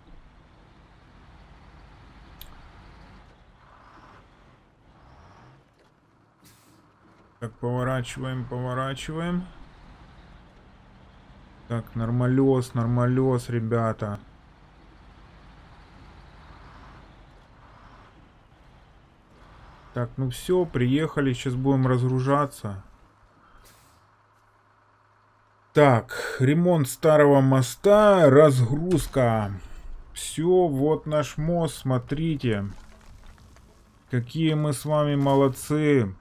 Так, поворачиваем, поворачиваем. Так, нормалез, нормалез, ребята. Ребята. Так, ну все, приехали, сейчас будем разгружаться. Так, ремонт старого моста, разгрузка. Все, вот наш мост, смотрите. Какие мы с вами молодцы.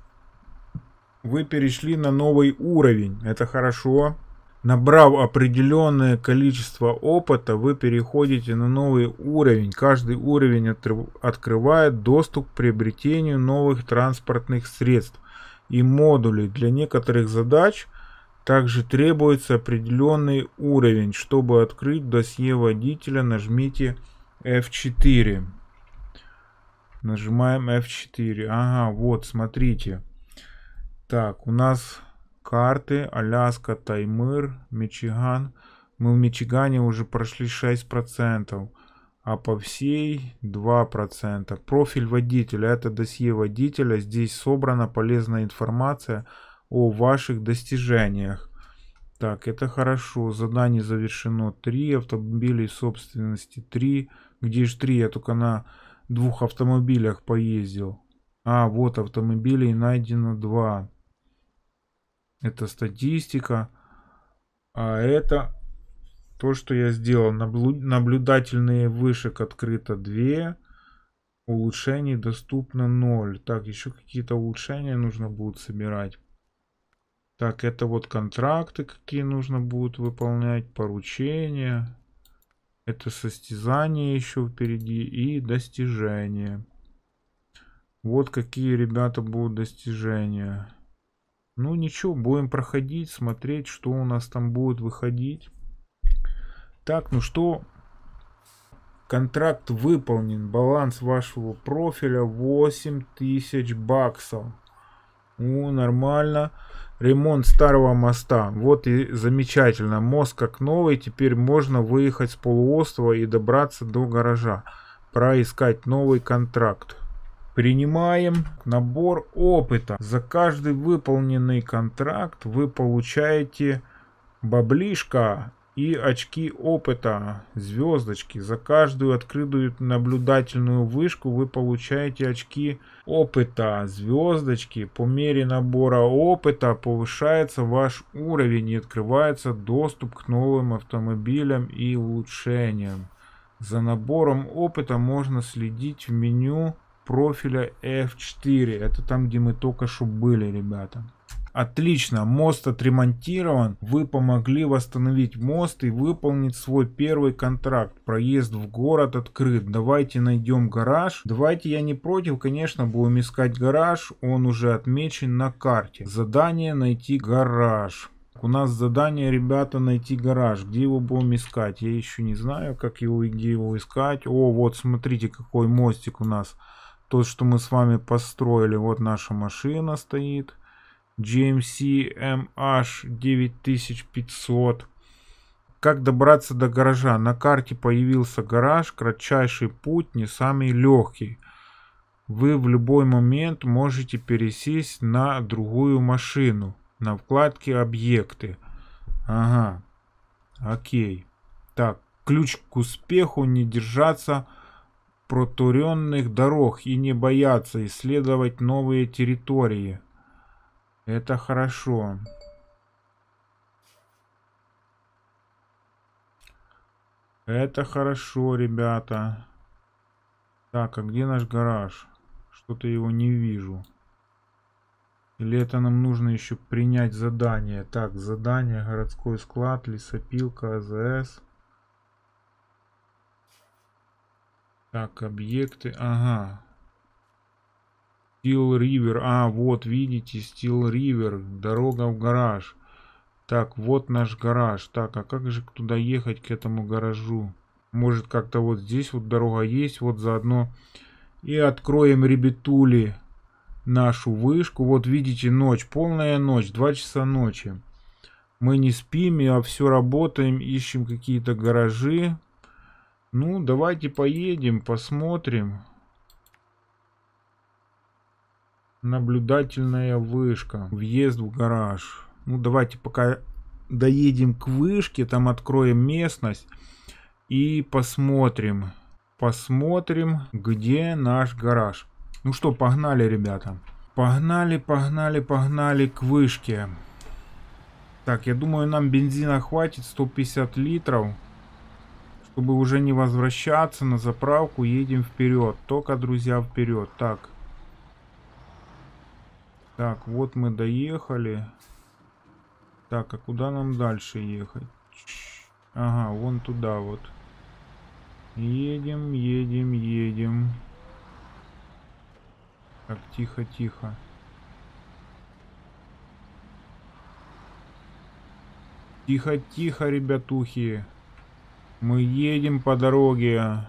Вы перешли на новый уровень, это хорошо. Хорошо. Набрав определенное количество опыта, вы переходите на новый уровень. Каждый уровень открывает доступ к приобретению новых транспортных средств и модулей. Для некоторых задач также требуется определенный уровень. Чтобы открыть досье водителя, нажмите F4. Нажимаем F4. Ага, вот, смотрите. Так, у нас карты, Аляска, Таймыр, Мичиган. Мы в Мичигане уже прошли 6%, а по всей 2%. Профиль водителя, это досье водителя, здесь собрана полезная информация о ваших достижениях. Так, это хорошо. Задание завершено 3, автомобилей собственности 3. Где же 3? Я только на двух автомобилях поездил. А, вот автомобилей найдено 2. Это статистика. А это то, что я сделал. Наблюдательные вышек открыто 2. Улучшений доступно 0. Так, еще какие-то улучшения нужно будет собирать. Так, это вот контракты, какие нужно будет выполнять, поручения. Это состязание еще впереди и достижения. Вот какие, ребята, будут достижения. Ну ничего, будем проходить, смотреть, что у нас там будет выходить. Так, ну что, контракт выполнен, баланс вашего профиля 8000 баксов. О, нормально. Ремонт старого моста. Вот и замечательно. Мост как новый. Теперь можно выехать с полуострова и добраться до гаража. Проискать новый контракт. Принимаем набор опыта. За каждый выполненный контракт вы получаете баблишко и очки опыта, звездочки. За каждую открытую наблюдательную вышку вы получаете очки опыта, звездочки. По мере набора опыта повышается ваш уровень и открывается доступ к новым автомобилям и улучшениям. За набором опыта можно следить в меню профиля F4. Это там, где мы только что были, ребята. Отлично, мост отремонтирован. Вы помогли восстановить мост и выполнить свой первый контракт. Проезд в город открыт. Давайте найдем гараж. Давайте я не против, конечно, будем искать гараж. Он уже отмечен на карте. Задание найти гараж. У нас задание, ребята, найти гараж. Где его будем искать? Я еще не знаю, как его где его искать. О, вот смотрите, какой мостик у нас то, что мы с вами построили. Вот наша машина стоит. GMC MH 9500. Как добраться до гаража? На карте появился гараж, кратчайший путь, не самый легкий. Вы в любой момент можете пересесть на другую машину. На вкладке «Объекты». Ага, окей. Так, ключ к успеху, не держаться – протуренных дорог и не бояться исследовать новые территории. Это хорошо. Это хорошо, ребята. Так, а где наш гараж? Что-то его не вижу. Или это нам нужно еще принять задание? Так, задание, городской склад, лесопилка, АЗС. Так, объекты. Ага. Steel River. А, вот, видите, Steel River. Дорога в гараж. Так, вот наш гараж. Так, а как же туда ехать, к этому гаражу? Может, как-то вот здесь вот дорога есть. Вот заодно и откроем, ребятули, нашу вышку. Вот видите, ночь, полная ночь, два часа ночи. Мы не спим, а все работаем, ищем какие-то гаражи. Ну, давайте поедем, посмотрим. Наблюдательная вышка. Въезд в гараж. Ну, давайте пока доедем к вышке, там откроем местность и посмотрим. Посмотрим, где наш гараж. Ну что, погнали, ребята. Погнали, погнали, погнали к вышке. Так, я думаю, нам бензина хватит, 150 литров чтобы уже не возвращаться на заправку, едем вперед. Только, друзья, вперед. Так. Так, вот мы доехали. Так, а куда нам дальше ехать? Ага, вон туда вот. Едем, едем, едем. Так, тихо, тихо. Тихо, тихо, ребятухи. Мы едем по дороге.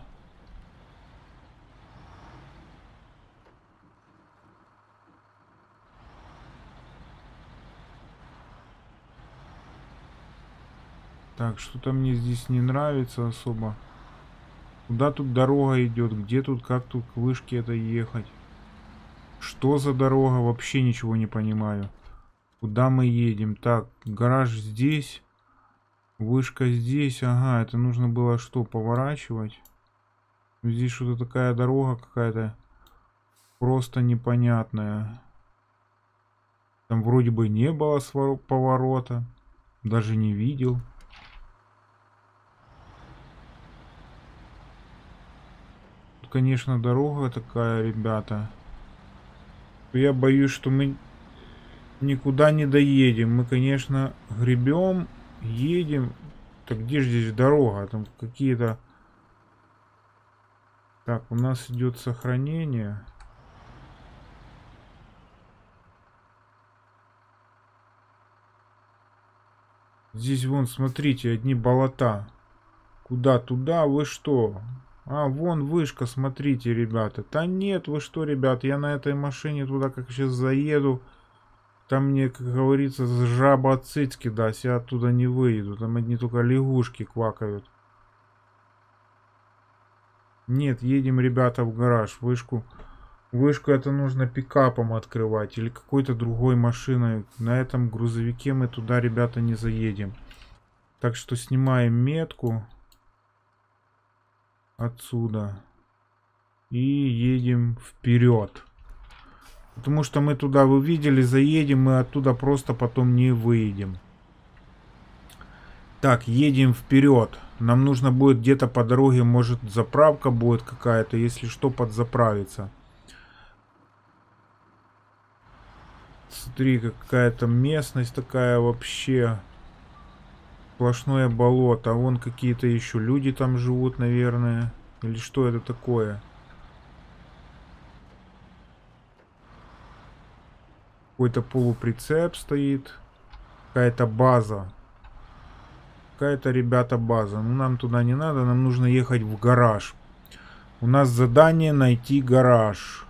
Так, что-то мне здесь не нравится особо. Куда тут дорога идет? Где тут, как тут к вышке это ехать? Что за дорога? Вообще ничего не понимаю. Куда мы едем? Так, гараж здесь. Вышка здесь, ага, это нужно было что, поворачивать? Здесь что-то такая дорога какая-то просто непонятная. Там вроде бы не было поворота, даже не видел. Тут, конечно, дорога такая, ребята. Я боюсь, что мы никуда не доедем. Мы, конечно, гребем едем. Так где же здесь дорога? А там какие-то... Так, у нас идет сохранение. Здесь вон, смотрите, одни болота. Куда туда? Вы что? А, вон вышка, смотрите, ребята. Да нет, вы что, ребят, я на этой машине туда как сейчас заеду. Там мне, как говорится, жаба от цицки даст, я оттуда не выйду. Там одни только лягушки квакают. Нет, едем, ребята, в гараж. Вышку, вышку это нужно пикапом открывать или какой-то другой машиной. На этом грузовике мы туда, ребята, не заедем. Так что снимаем метку отсюда и едем вперед. Потому что мы туда, вы видели, заедем, мы оттуда просто потом не выедем. Так, едем вперед. Нам нужно будет где-то по дороге, может заправка будет какая-то, если что, подзаправиться. Смотри, какая-то местность такая вообще. Сплошное болото. А Вон какие-то еще люди там живут, наверное. Или что это такое? Какой-то полуприцеп стоит. Какая-то база. Какая-то, ребята, база. Ну, нам туда не надо, нам нужно ехать в гараж. У нас задание найти гараж.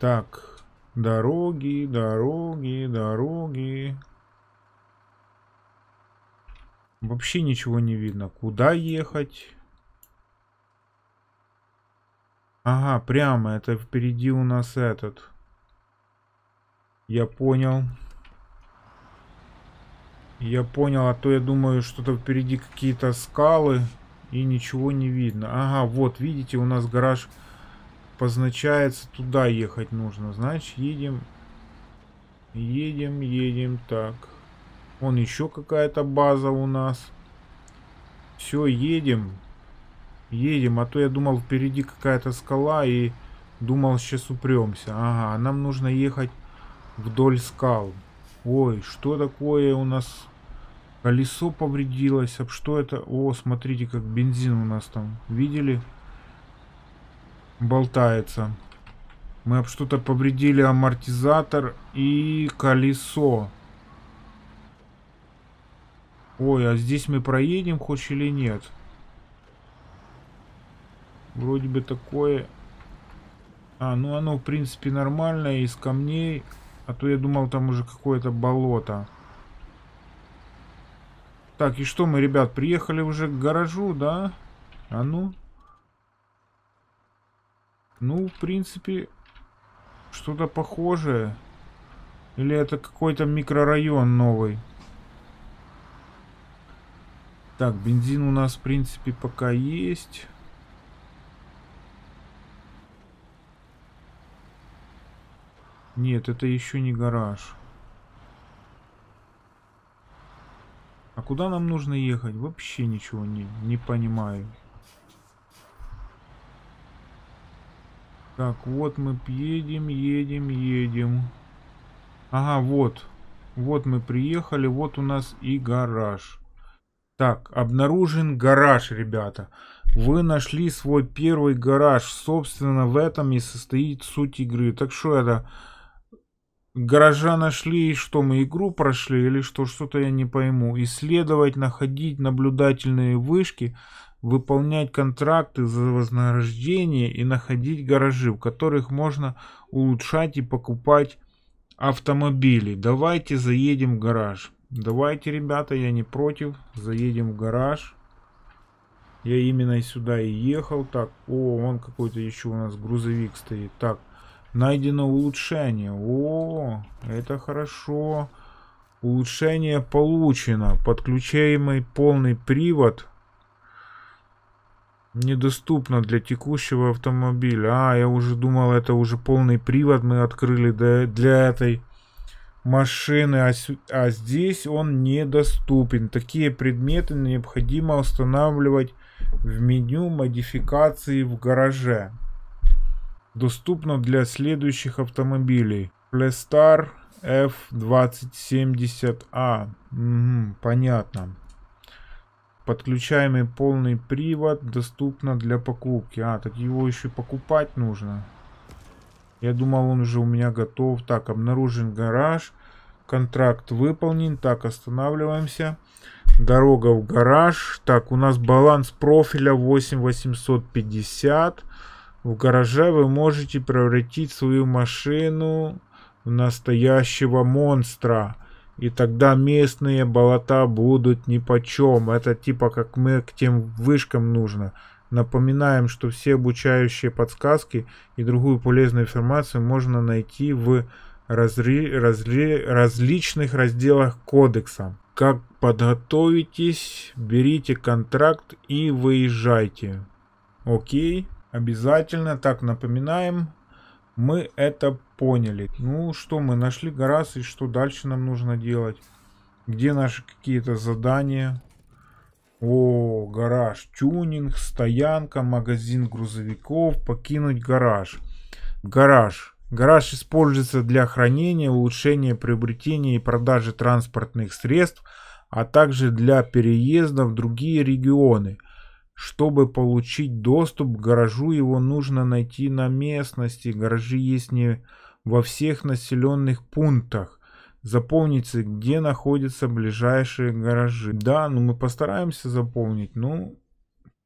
Так, дороги, дороги, дороги. Вообще ничего не видно. Куда ехать? Ага, прямо, это впереди у нас этот. Я понял. Я понял, а то я думаю, что-то впереди какие-то скалы и ничего не видно. Ага, вот, видите, у нас гараж позначается, туда ехать нужно. Значит, едем, едем, едем, так. Вон еще какая-то база у нас. Все, едем. Едем едем, а то я думал впереди какая-то скала и думал сейчас упремся. Ага, а нам нужно ехать вдоль скал. Ой, что такое у нас? Колесо повредилось, а что это? О, смотрите, как бензин у нас там, видели? Болтается. Мы об что-то повредили амортизатор и колесо. Ой, а здесь мы проедем, хоть или нет? Нет. Вроде бы такое... А, ну оно в принципе нормальное, из камней. А то я думал там уже какое-то болото. Так, и что мы, ребят, приехали уже к гаражу, да? А ну? Ну, в принципе, что-то похожее. Или это какой-то микрорайон новый? Так, бензин у нас, в принципе, пока есть. Нет, это еще не гараж. А куда нам нужно ехать? Вообще ничего не, не понимаю. Так, вот мы едем, едем, едем. Ага, вот. Вот мы приехали, вот у нас и гараж. Так, обнаружен гараж, ребята. Вы нашли свой первый гараж. Собственно, в этом и состоит суть игры. Так что это... Горожаны нашли, и что мы игру прошли, или что, что-то я не пойму. Исследовать, находить наблюдательные вышки, выполнять контракты за вознаграждение и находить гаражи, в которых можно улучшать и покупать автомобили. Давайте заедем в гараж. Давайте, ребята, я не против. Заедем в гараж. Я именно сюда и ехал. Так, о, вон какой-то еще у нас грузовик стоит. Так, Найдено улучшение. О, это хорошо. Улучшение получено. Подключаемый полный привод недоступно для текущего автомобиля. А, я уже думал, это уже полный привод мы открыли для, этой машины, а, а здесь он недоступен. Такие предметы необходимо устанавливать в меню модификации в гараже доступно для следующих автомобилей. Plestar F2070A. Угу, понятно. Подключаемый полный привод доступно для покупки. А, так его еще покупать нужно. Я думал, он уже у меня готов. Так, обнаружен гараж. Контракт выполнен. Так, останавливаемся. Дорога в гараж. Так, у нас баланс профиля 8850. В гараже вы можете превратить свою машину в настоящего монстра. И тогда местные болота будут нипочем. Это типа как мы к тем вышкам нужно. Напоминаем, что все обучающие подсказки и другую полезную информацию можно найти в разри, разри, различных разделах кодекса. Как подготовитесь, берите контракт и выезжайте. Окей. Обязательно так напоминаем. Мы это поняли. Ну что, мы нашли Гарас и что дальше нам нужно делать? Где наши какие-то задания? О, гараж, тюнинг, стоянка, магазин грузовиков, покинуть гараж. Гараж. Гараж используется для хранения, улучшения, приобретения и продажи транспортных средств, а также для переезда в другие регионы – чтобы получить доступ к гаражу, его нужно найти на местности. Гаражи есть не во всех населенных пунктах. Запомните, где находятся ближайшие гаражи. Да, ну мы постараемся запомнить, ну,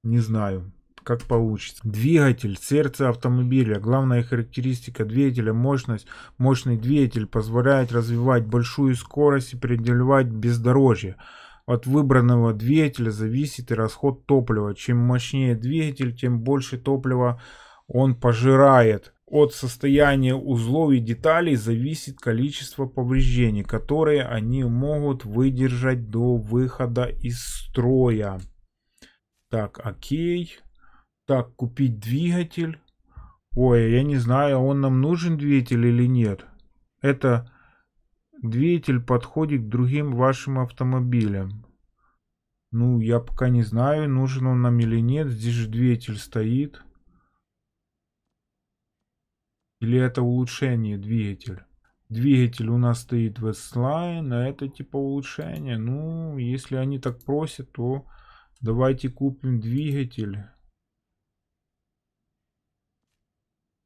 не знаю, как получится. Двигатель, сердце автомобиля, главная характеристика двигателя, мощность. Мощный двигатель позволяет развивать большую скорость и преодолевать бездорожье. От выбранного двигателя зависит и расход топлива. Чем мощнее двигатель, тем больше топлива он пожирает. От состояния узлов и деталей зависит количество повреждений, которые они могут выдержать до выхода из строя. Так, окей. Так, купить двигатель. Ой, я не знаю, он нам нужен двигатель или нет. Это двигатель подходит к другим вашим автомобилям. Ну, я пока не знаю, нужен он нам или нет. Здесь же двигатель стоит. Или это улучшение двигатель? Двигатель у нас стоит в Westline, а это типа улучшение. Ну, если они так просят, то давайте купим двигатель.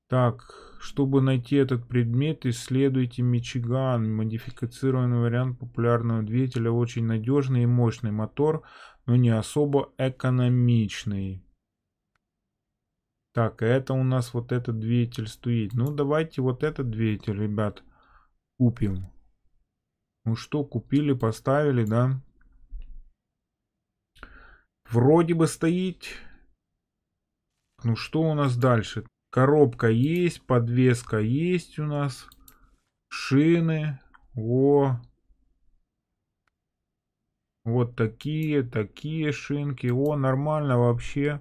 Так, чтобы найти этот предмет, исследуйте Мичиган. Модифицированный вариант популярного двигателя очень надежный и мощный мотор, но не особо экономичный. Так, это у нас вот этот двигатель стоит. Ну, давайте вот этот двигатель, ребят, купим. Ну что, купили, поставили, да? Вроде бы стоит. Ну что у нас дальше? Коробка есть, подвеска есть у нас. Шины. О. Вот такие, такие шинки. О, нормально вообще.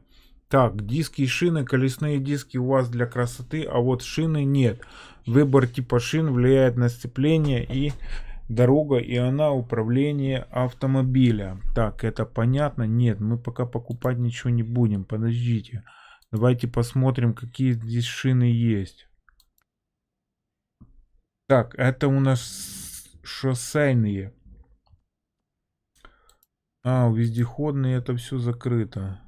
Так, диски и шины, колесные диски у вас для красоты, а вот шины нет. Выбор типа шин влияет на сцепление и дорога, и она управление автомобиля. Так, это понятно? Нет, мы пока покупать ничего не будем, подождите. Подождите. Давайте посмотрим, какие здесь шины есть. Так, это у нас шоссейные. А, вездеходные это все закрыто.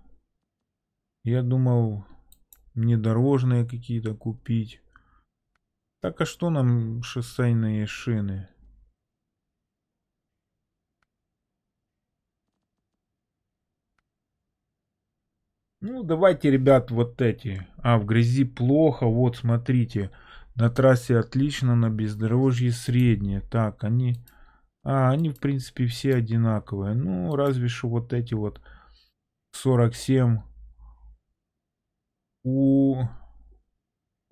Я думал, мне дорожные какие-то купить. Так, а что нам шоссейные шины? Ну, давайте, ребят, вот эти. А, в грязи плохо, вот, смотрите. На трассе отлично, на бездорожье среднее. Так, они... А, они, в принципе, все одинаковые. Ну, разве что вот эти вот 47 у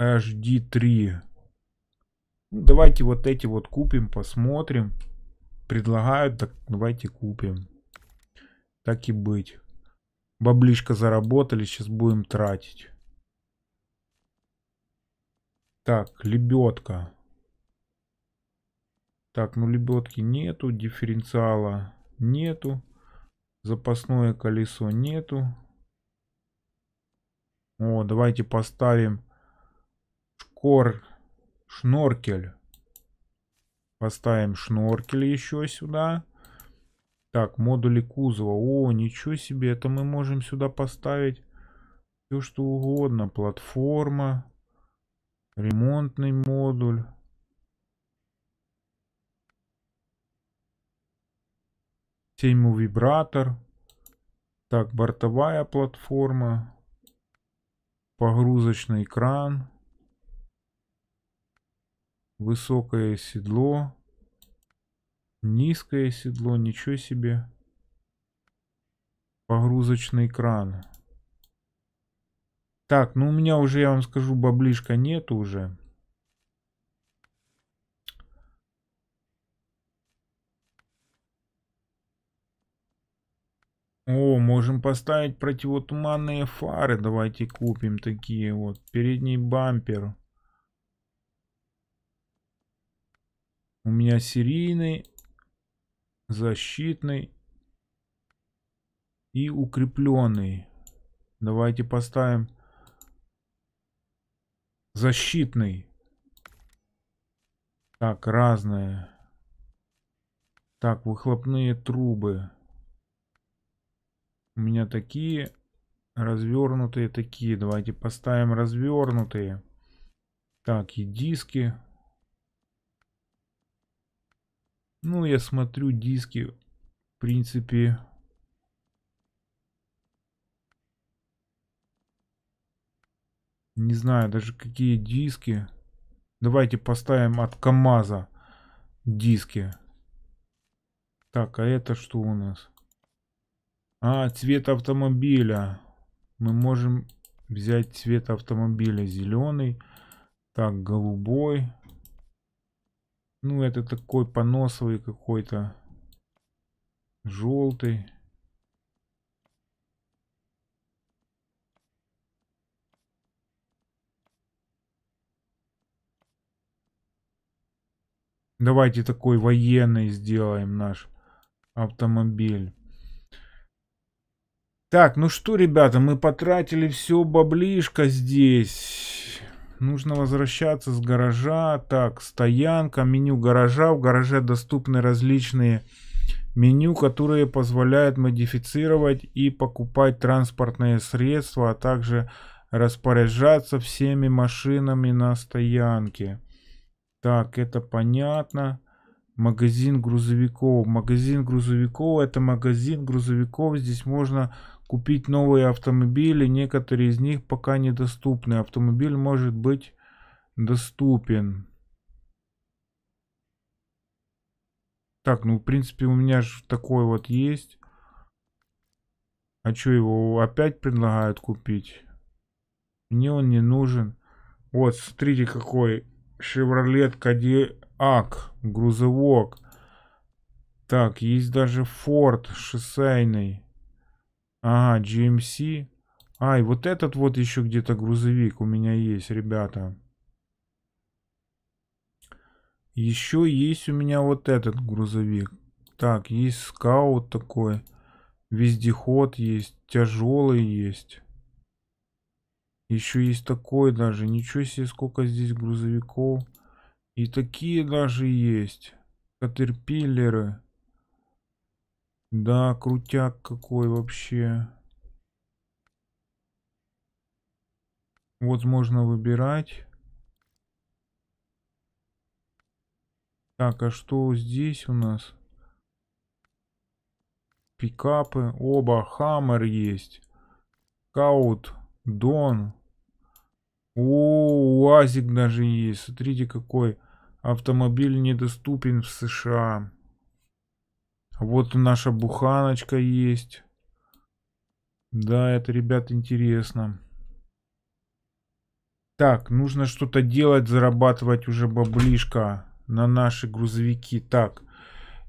HD3. Ну, давайте вот эти вот купим, посмотрим. Предлагают, так давайте купим. Так и быть. Баблишко заработали, сейчас будем тратить. Так, лебедка. Так, ну лебедки нету, дифференциала нету, запасное колесо нету. О, давайте поставим шкор, шноркель. Поставим шноркель еще сюда. Так, модули кузова. О, ничего себе, это мы можем сюда поставить все что угодно. Платформа, ремонтный модуль. Сейму-вибратор. Так, бортовая платформа. Погрузочный кран. Высокое седло. Низкое седло, ничего себе. Погрузочный кран. Так, ну у меня уже, я вам скажу, баблишка нет уже. О, можем поставить противотуманные фары. Давайте купим такие вот. Передний бампер. У меня серийный защитный и укрепленный. Давайте поставим защитный. Так, разные. Так, выхлопные трубы. У меня такие развернутые, такие. Давайте поставим развернутые. Так, и диски Ну, я смотрю диски, в принципе... Не знаю даже какие диски. Давайте поставим от КамАЗа диски. Так, а это что у нас? А, цвет автомобиля. Мы можем взять цвет автомобиля зеленый. Так, голубой. Ну, это такой поносовый какой-то. Желтый. Давайте такой военный сделаем наш автомобиль. Так, ну что, ребята, мы потратили все баблишко здесь. Нужно возвращаться с гаража. Так, стоянка, меню гаража. В гараже доступны различные меню, которые позволяют модифицировать и покупать транспортные средства, а также распоряжаться всеми машинами на стоянке. Так, это понятно. Магазин грузовиков. Магазин грузовиков это магазин грузовиков. Здесь можно купить новые автомобили, некоторые из них пока недоступны. Автомобиль может быть доступен. Так, ну в принципе у меня же такой вот есть. А что его опять предлагают купить? Мне он не нужен. Вот, смотрите какой Chevrolet Cadillac, грузовок. Так, есть даже Ford шоссейный. Ага, GMC. Ай, вот этот вот еще где-то грузовик у меня есть, ребята. Еще есть у меня вот этот грузовик. Так, есть скаут такой. Вездеход есть, тяжелый есть. Еще есть такой даже. Ничего себе, сколько здесь грузовиков. И такие даже есть. Катерпиллеры. Да, крутяк какой вообще. Вот можно выбирать. Так, а что здесь у нас? Пикапы. Оба. Хаммер есть. Каут. Дон. О, УАЗик даже есть. Смотрите, какой автомобиль недоступен в США. Вот наша буханочка есть. Да, это, ребят, интересно. Так, нужно что-то делать, зарабатывать уже баблишко на наши грузовики. Так,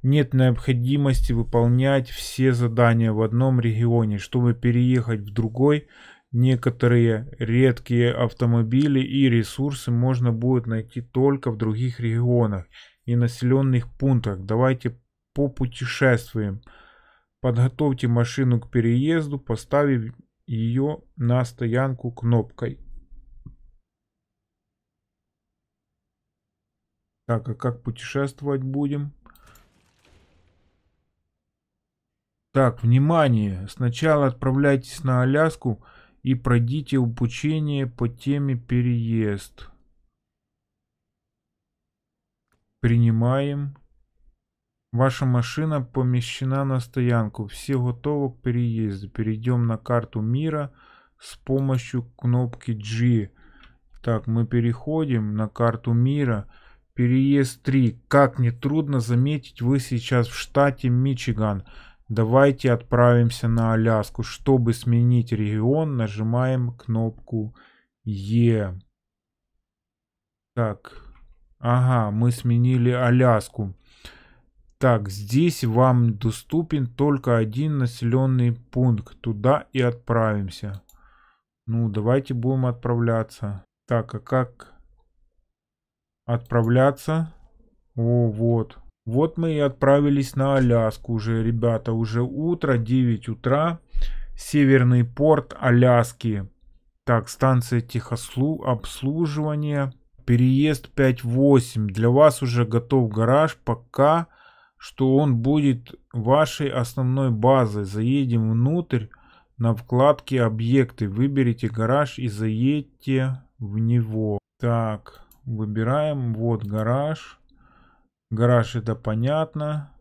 нет необходимости выполнять все задания в одном регионе, чтобы переехать в другой. Некоторые редкие автомобили и ресурсы можно будет найти только в других регионах и населенных пунктах. Давайте по попутешествуем. Подготовьте машину к переезду, поставив ее на стоянку кнопкой. Так, а как путешествовать будем? Так, внимание! Сначала отправляйтесь на Аляску и пройдите обучение по теме переезд. Принимаем. Ваша машина помещена на стоянку. Все готовы к переезду. Перейдем на карту мира с помощью кнопки G. Так, мы переходим на карту мира. Переезд 3. Как не трудно заметить, вы сейчас в штате Мичиган. Давайте отправимся на Аляску. Чтобы сменить регион, нажимаем кнопку E. Так. Ага, мы сменили Аляску. Так, здесь вам доступен только один населенный пункт. Туда и отправимся. Ну, давайте будем отправляться. Так, а как отправляться? О, вот. Вот мы и отправились на Аляску уже, ребята. Уже утро, 9 утра. Северный порт Аляски. Так, станция техослу, обслуживание. Переезд 5.8. Для вас уже готов гараж. Пока что он будет вашей основной базой. Заедем внутрь на вкладке «Объекты». Выберите гараж и заедьте в него. Так, выбираем. Вот гараж. Гараж это понятно.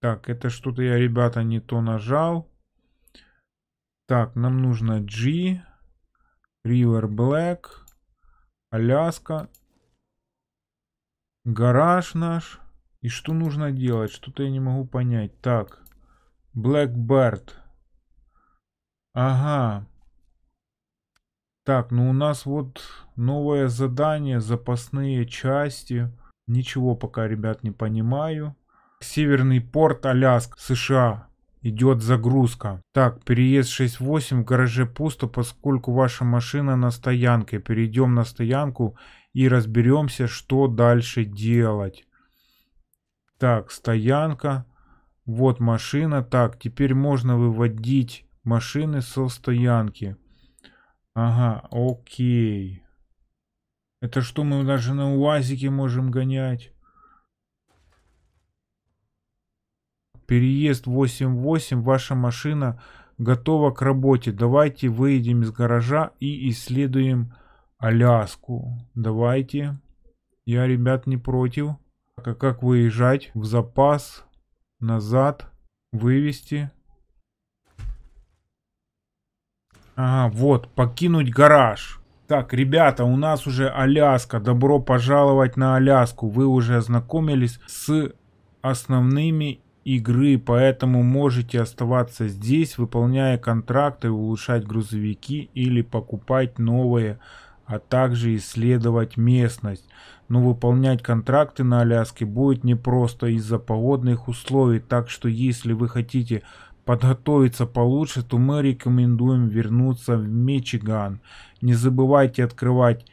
Так, это что-то я, ребята, не то нажал. Так, нам нужно G, River Black, Аляска, гараж наш. И что нужно делать? Что-то я не могу понять. Так, Blackbird. Ага. Так, ну у нас вот новое задание, запасные части. Ничего пока, ребят, не понимаю. Северный порт Аляск, США. Идет загрузка. Так, переезд 6-8 в гараже пусто, поскольку ваша машина на стоянке. Перейдем на стоянку и разберемся, что дальше делать. Так, стоянка. Вот машина. Так, теперь можно выводить машины со стоянки. Ага, окей. Это что мы даже на УАЗике можем гонять? Переезд 88, ваша машина готова к работе. Давайте выйдем из гаража и исследуем Аляску. Давайте. Я, ребят, не против. А как выезжать? В запас, назад, вывести. Ага, вот, покинуть гараж. Так, ребята, у нас уже Аляска. Добро пожаловать на Аляску. Вы уже ознакомились с основными игры, поэтому можете оставаться здесь, выполняя контракты, улучшать грузовики или покупать новые, а также исследовать местность. Но выполнять контракты на Аляске будет непросто из-за погодных условий, так что если вы хотите подготовиться получше, то мы рекомендуем вернуться в Мичиган. Не забывайте открывать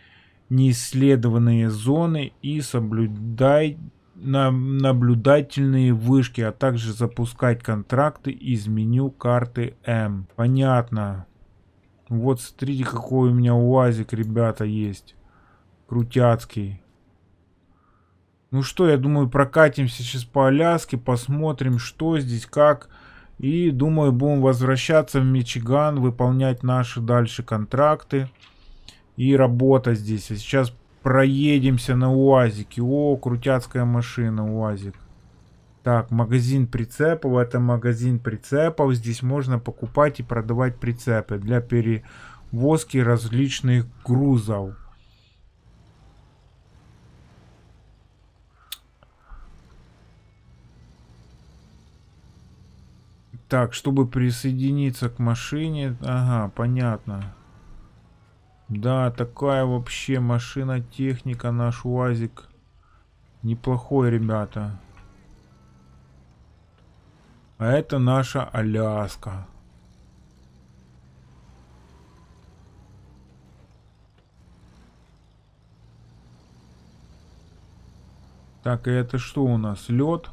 неисследованные зоны и соблюдайте на наблюдательные вышки, а также запускать контракты из меню карты М. Понятно. Вот смотрите, какой у меня УАЗик, ребята, есть. Крутяцкий. Ну что, я думаю, прокатимся сейчас по Аляске, посмотрим, что здесь, как. И, думаю, будем возвращаться в Мичиган, выполнять наши дальше контракты и работа здесь. А сейчас проедемся на УАЗике. О, крутяцкая машина, УАЗик. Так, магазин прицепов. Это магазин прицепов. Здесь можно покупать и продавать прицепы для перевозки различных грузов. Так, чтобы присоединиться к машине. Ага, понятно. Да, такая вообще машина, техника, наш УАЗик. Неплохой, ребята. А это наша Аляска. Так, и это что у нас? Лед?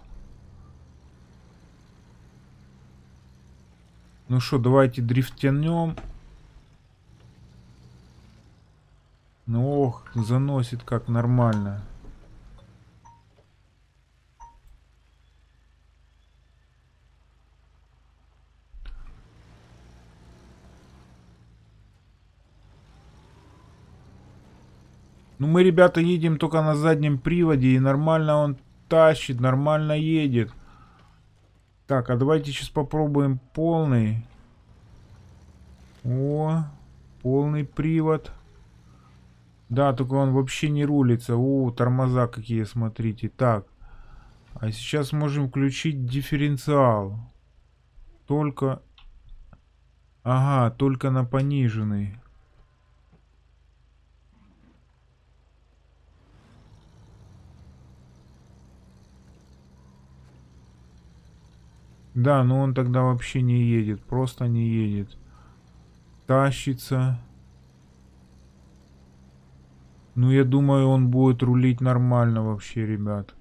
Ну что, давайте дрифтянем. Ну ох, заносит как нормально. Ну мы, ребята, едем только на заднем приводе, и нормально он тащит, нормально едет. Так, а давайте сейчас попробуем полный. О, полный привод. Да, только он вообще не рулится. О, тормоза какие, смотрите. Так. А сейчас можем включить дифференциал. Только... Ага, только на пониженный. Да, но он тогда вообще не едет, просто не едет. Тащится. Ну, я думаю, он будет рулить нормально вообще, ребят.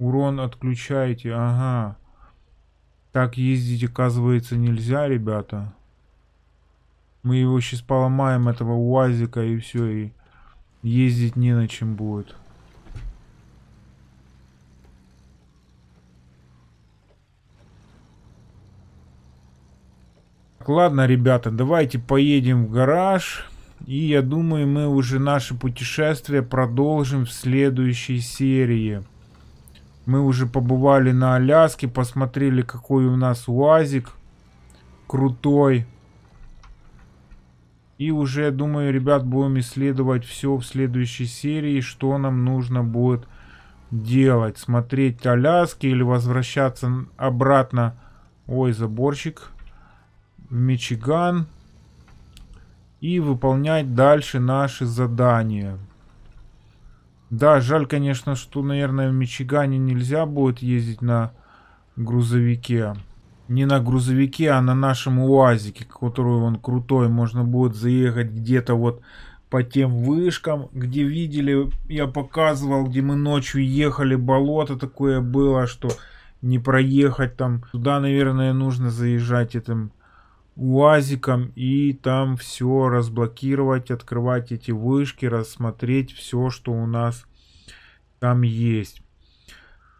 Урон отключайте, ага. Так ездить, оказывается, нельзя, ребята. Мы его сейчас поломаем, этого УАЗика, и все, и ездить не на чем будет. ладно, ребята, давайте поедем в гараж. И я думаю, мы уже наше путешествие продолжим в следующей серии. Мы уже побывали на Аляске, посмотрели, какой у нас УАЗик крутой. И уже, думаю, ребят, будем исследовать все в следующей серии, что нам нужно будет делать. Смотреть Аляски или возвращаться обратно, ой, заборчик, в Мичиган и выполнять дальше наши задания. Да, жаль, конечно, что, наверное, в Мичигане нельзя будет ездить на грузовике. Не на грузовике, а на нашем УАЗике, который он крутой. Можно будет заехать где-то вот по тем вышкам, где видели, я показывал, где мы ночью ехали, болото такое было, что не проехать там. Туда, наверное, нужно заезжать этим УАЗиком и там все разблокировать, открывать эти вышки, рассмотреть все, что у нас там есть.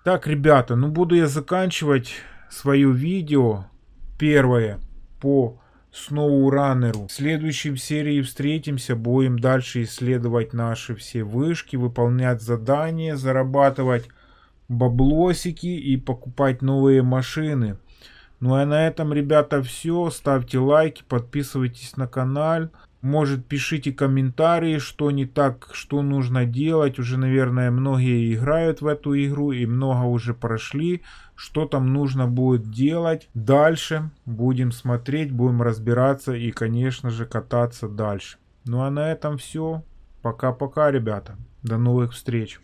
Так, ребята, ну буду я заканчивать свое видео первое по SnowRunner. В следующей серии встретимся, будем дальше исследовать наши все вышки, выполнять задания, зарабатывать баблосики и покупать новые машины. Ну а на этом, ребята, все. Ставьте лайки, подписывайтесь на канал. Может, пишите комментарии, что не так, что нужно делать. Уже, наверное, многие играют в эту игру и много уже прошли. Что там нужно будет делать. Дальше будем смотреть, будем разбираться и, конечно же, кататься дальше. Ну а на этом все. Пока-пока, ребята. До новых встреч.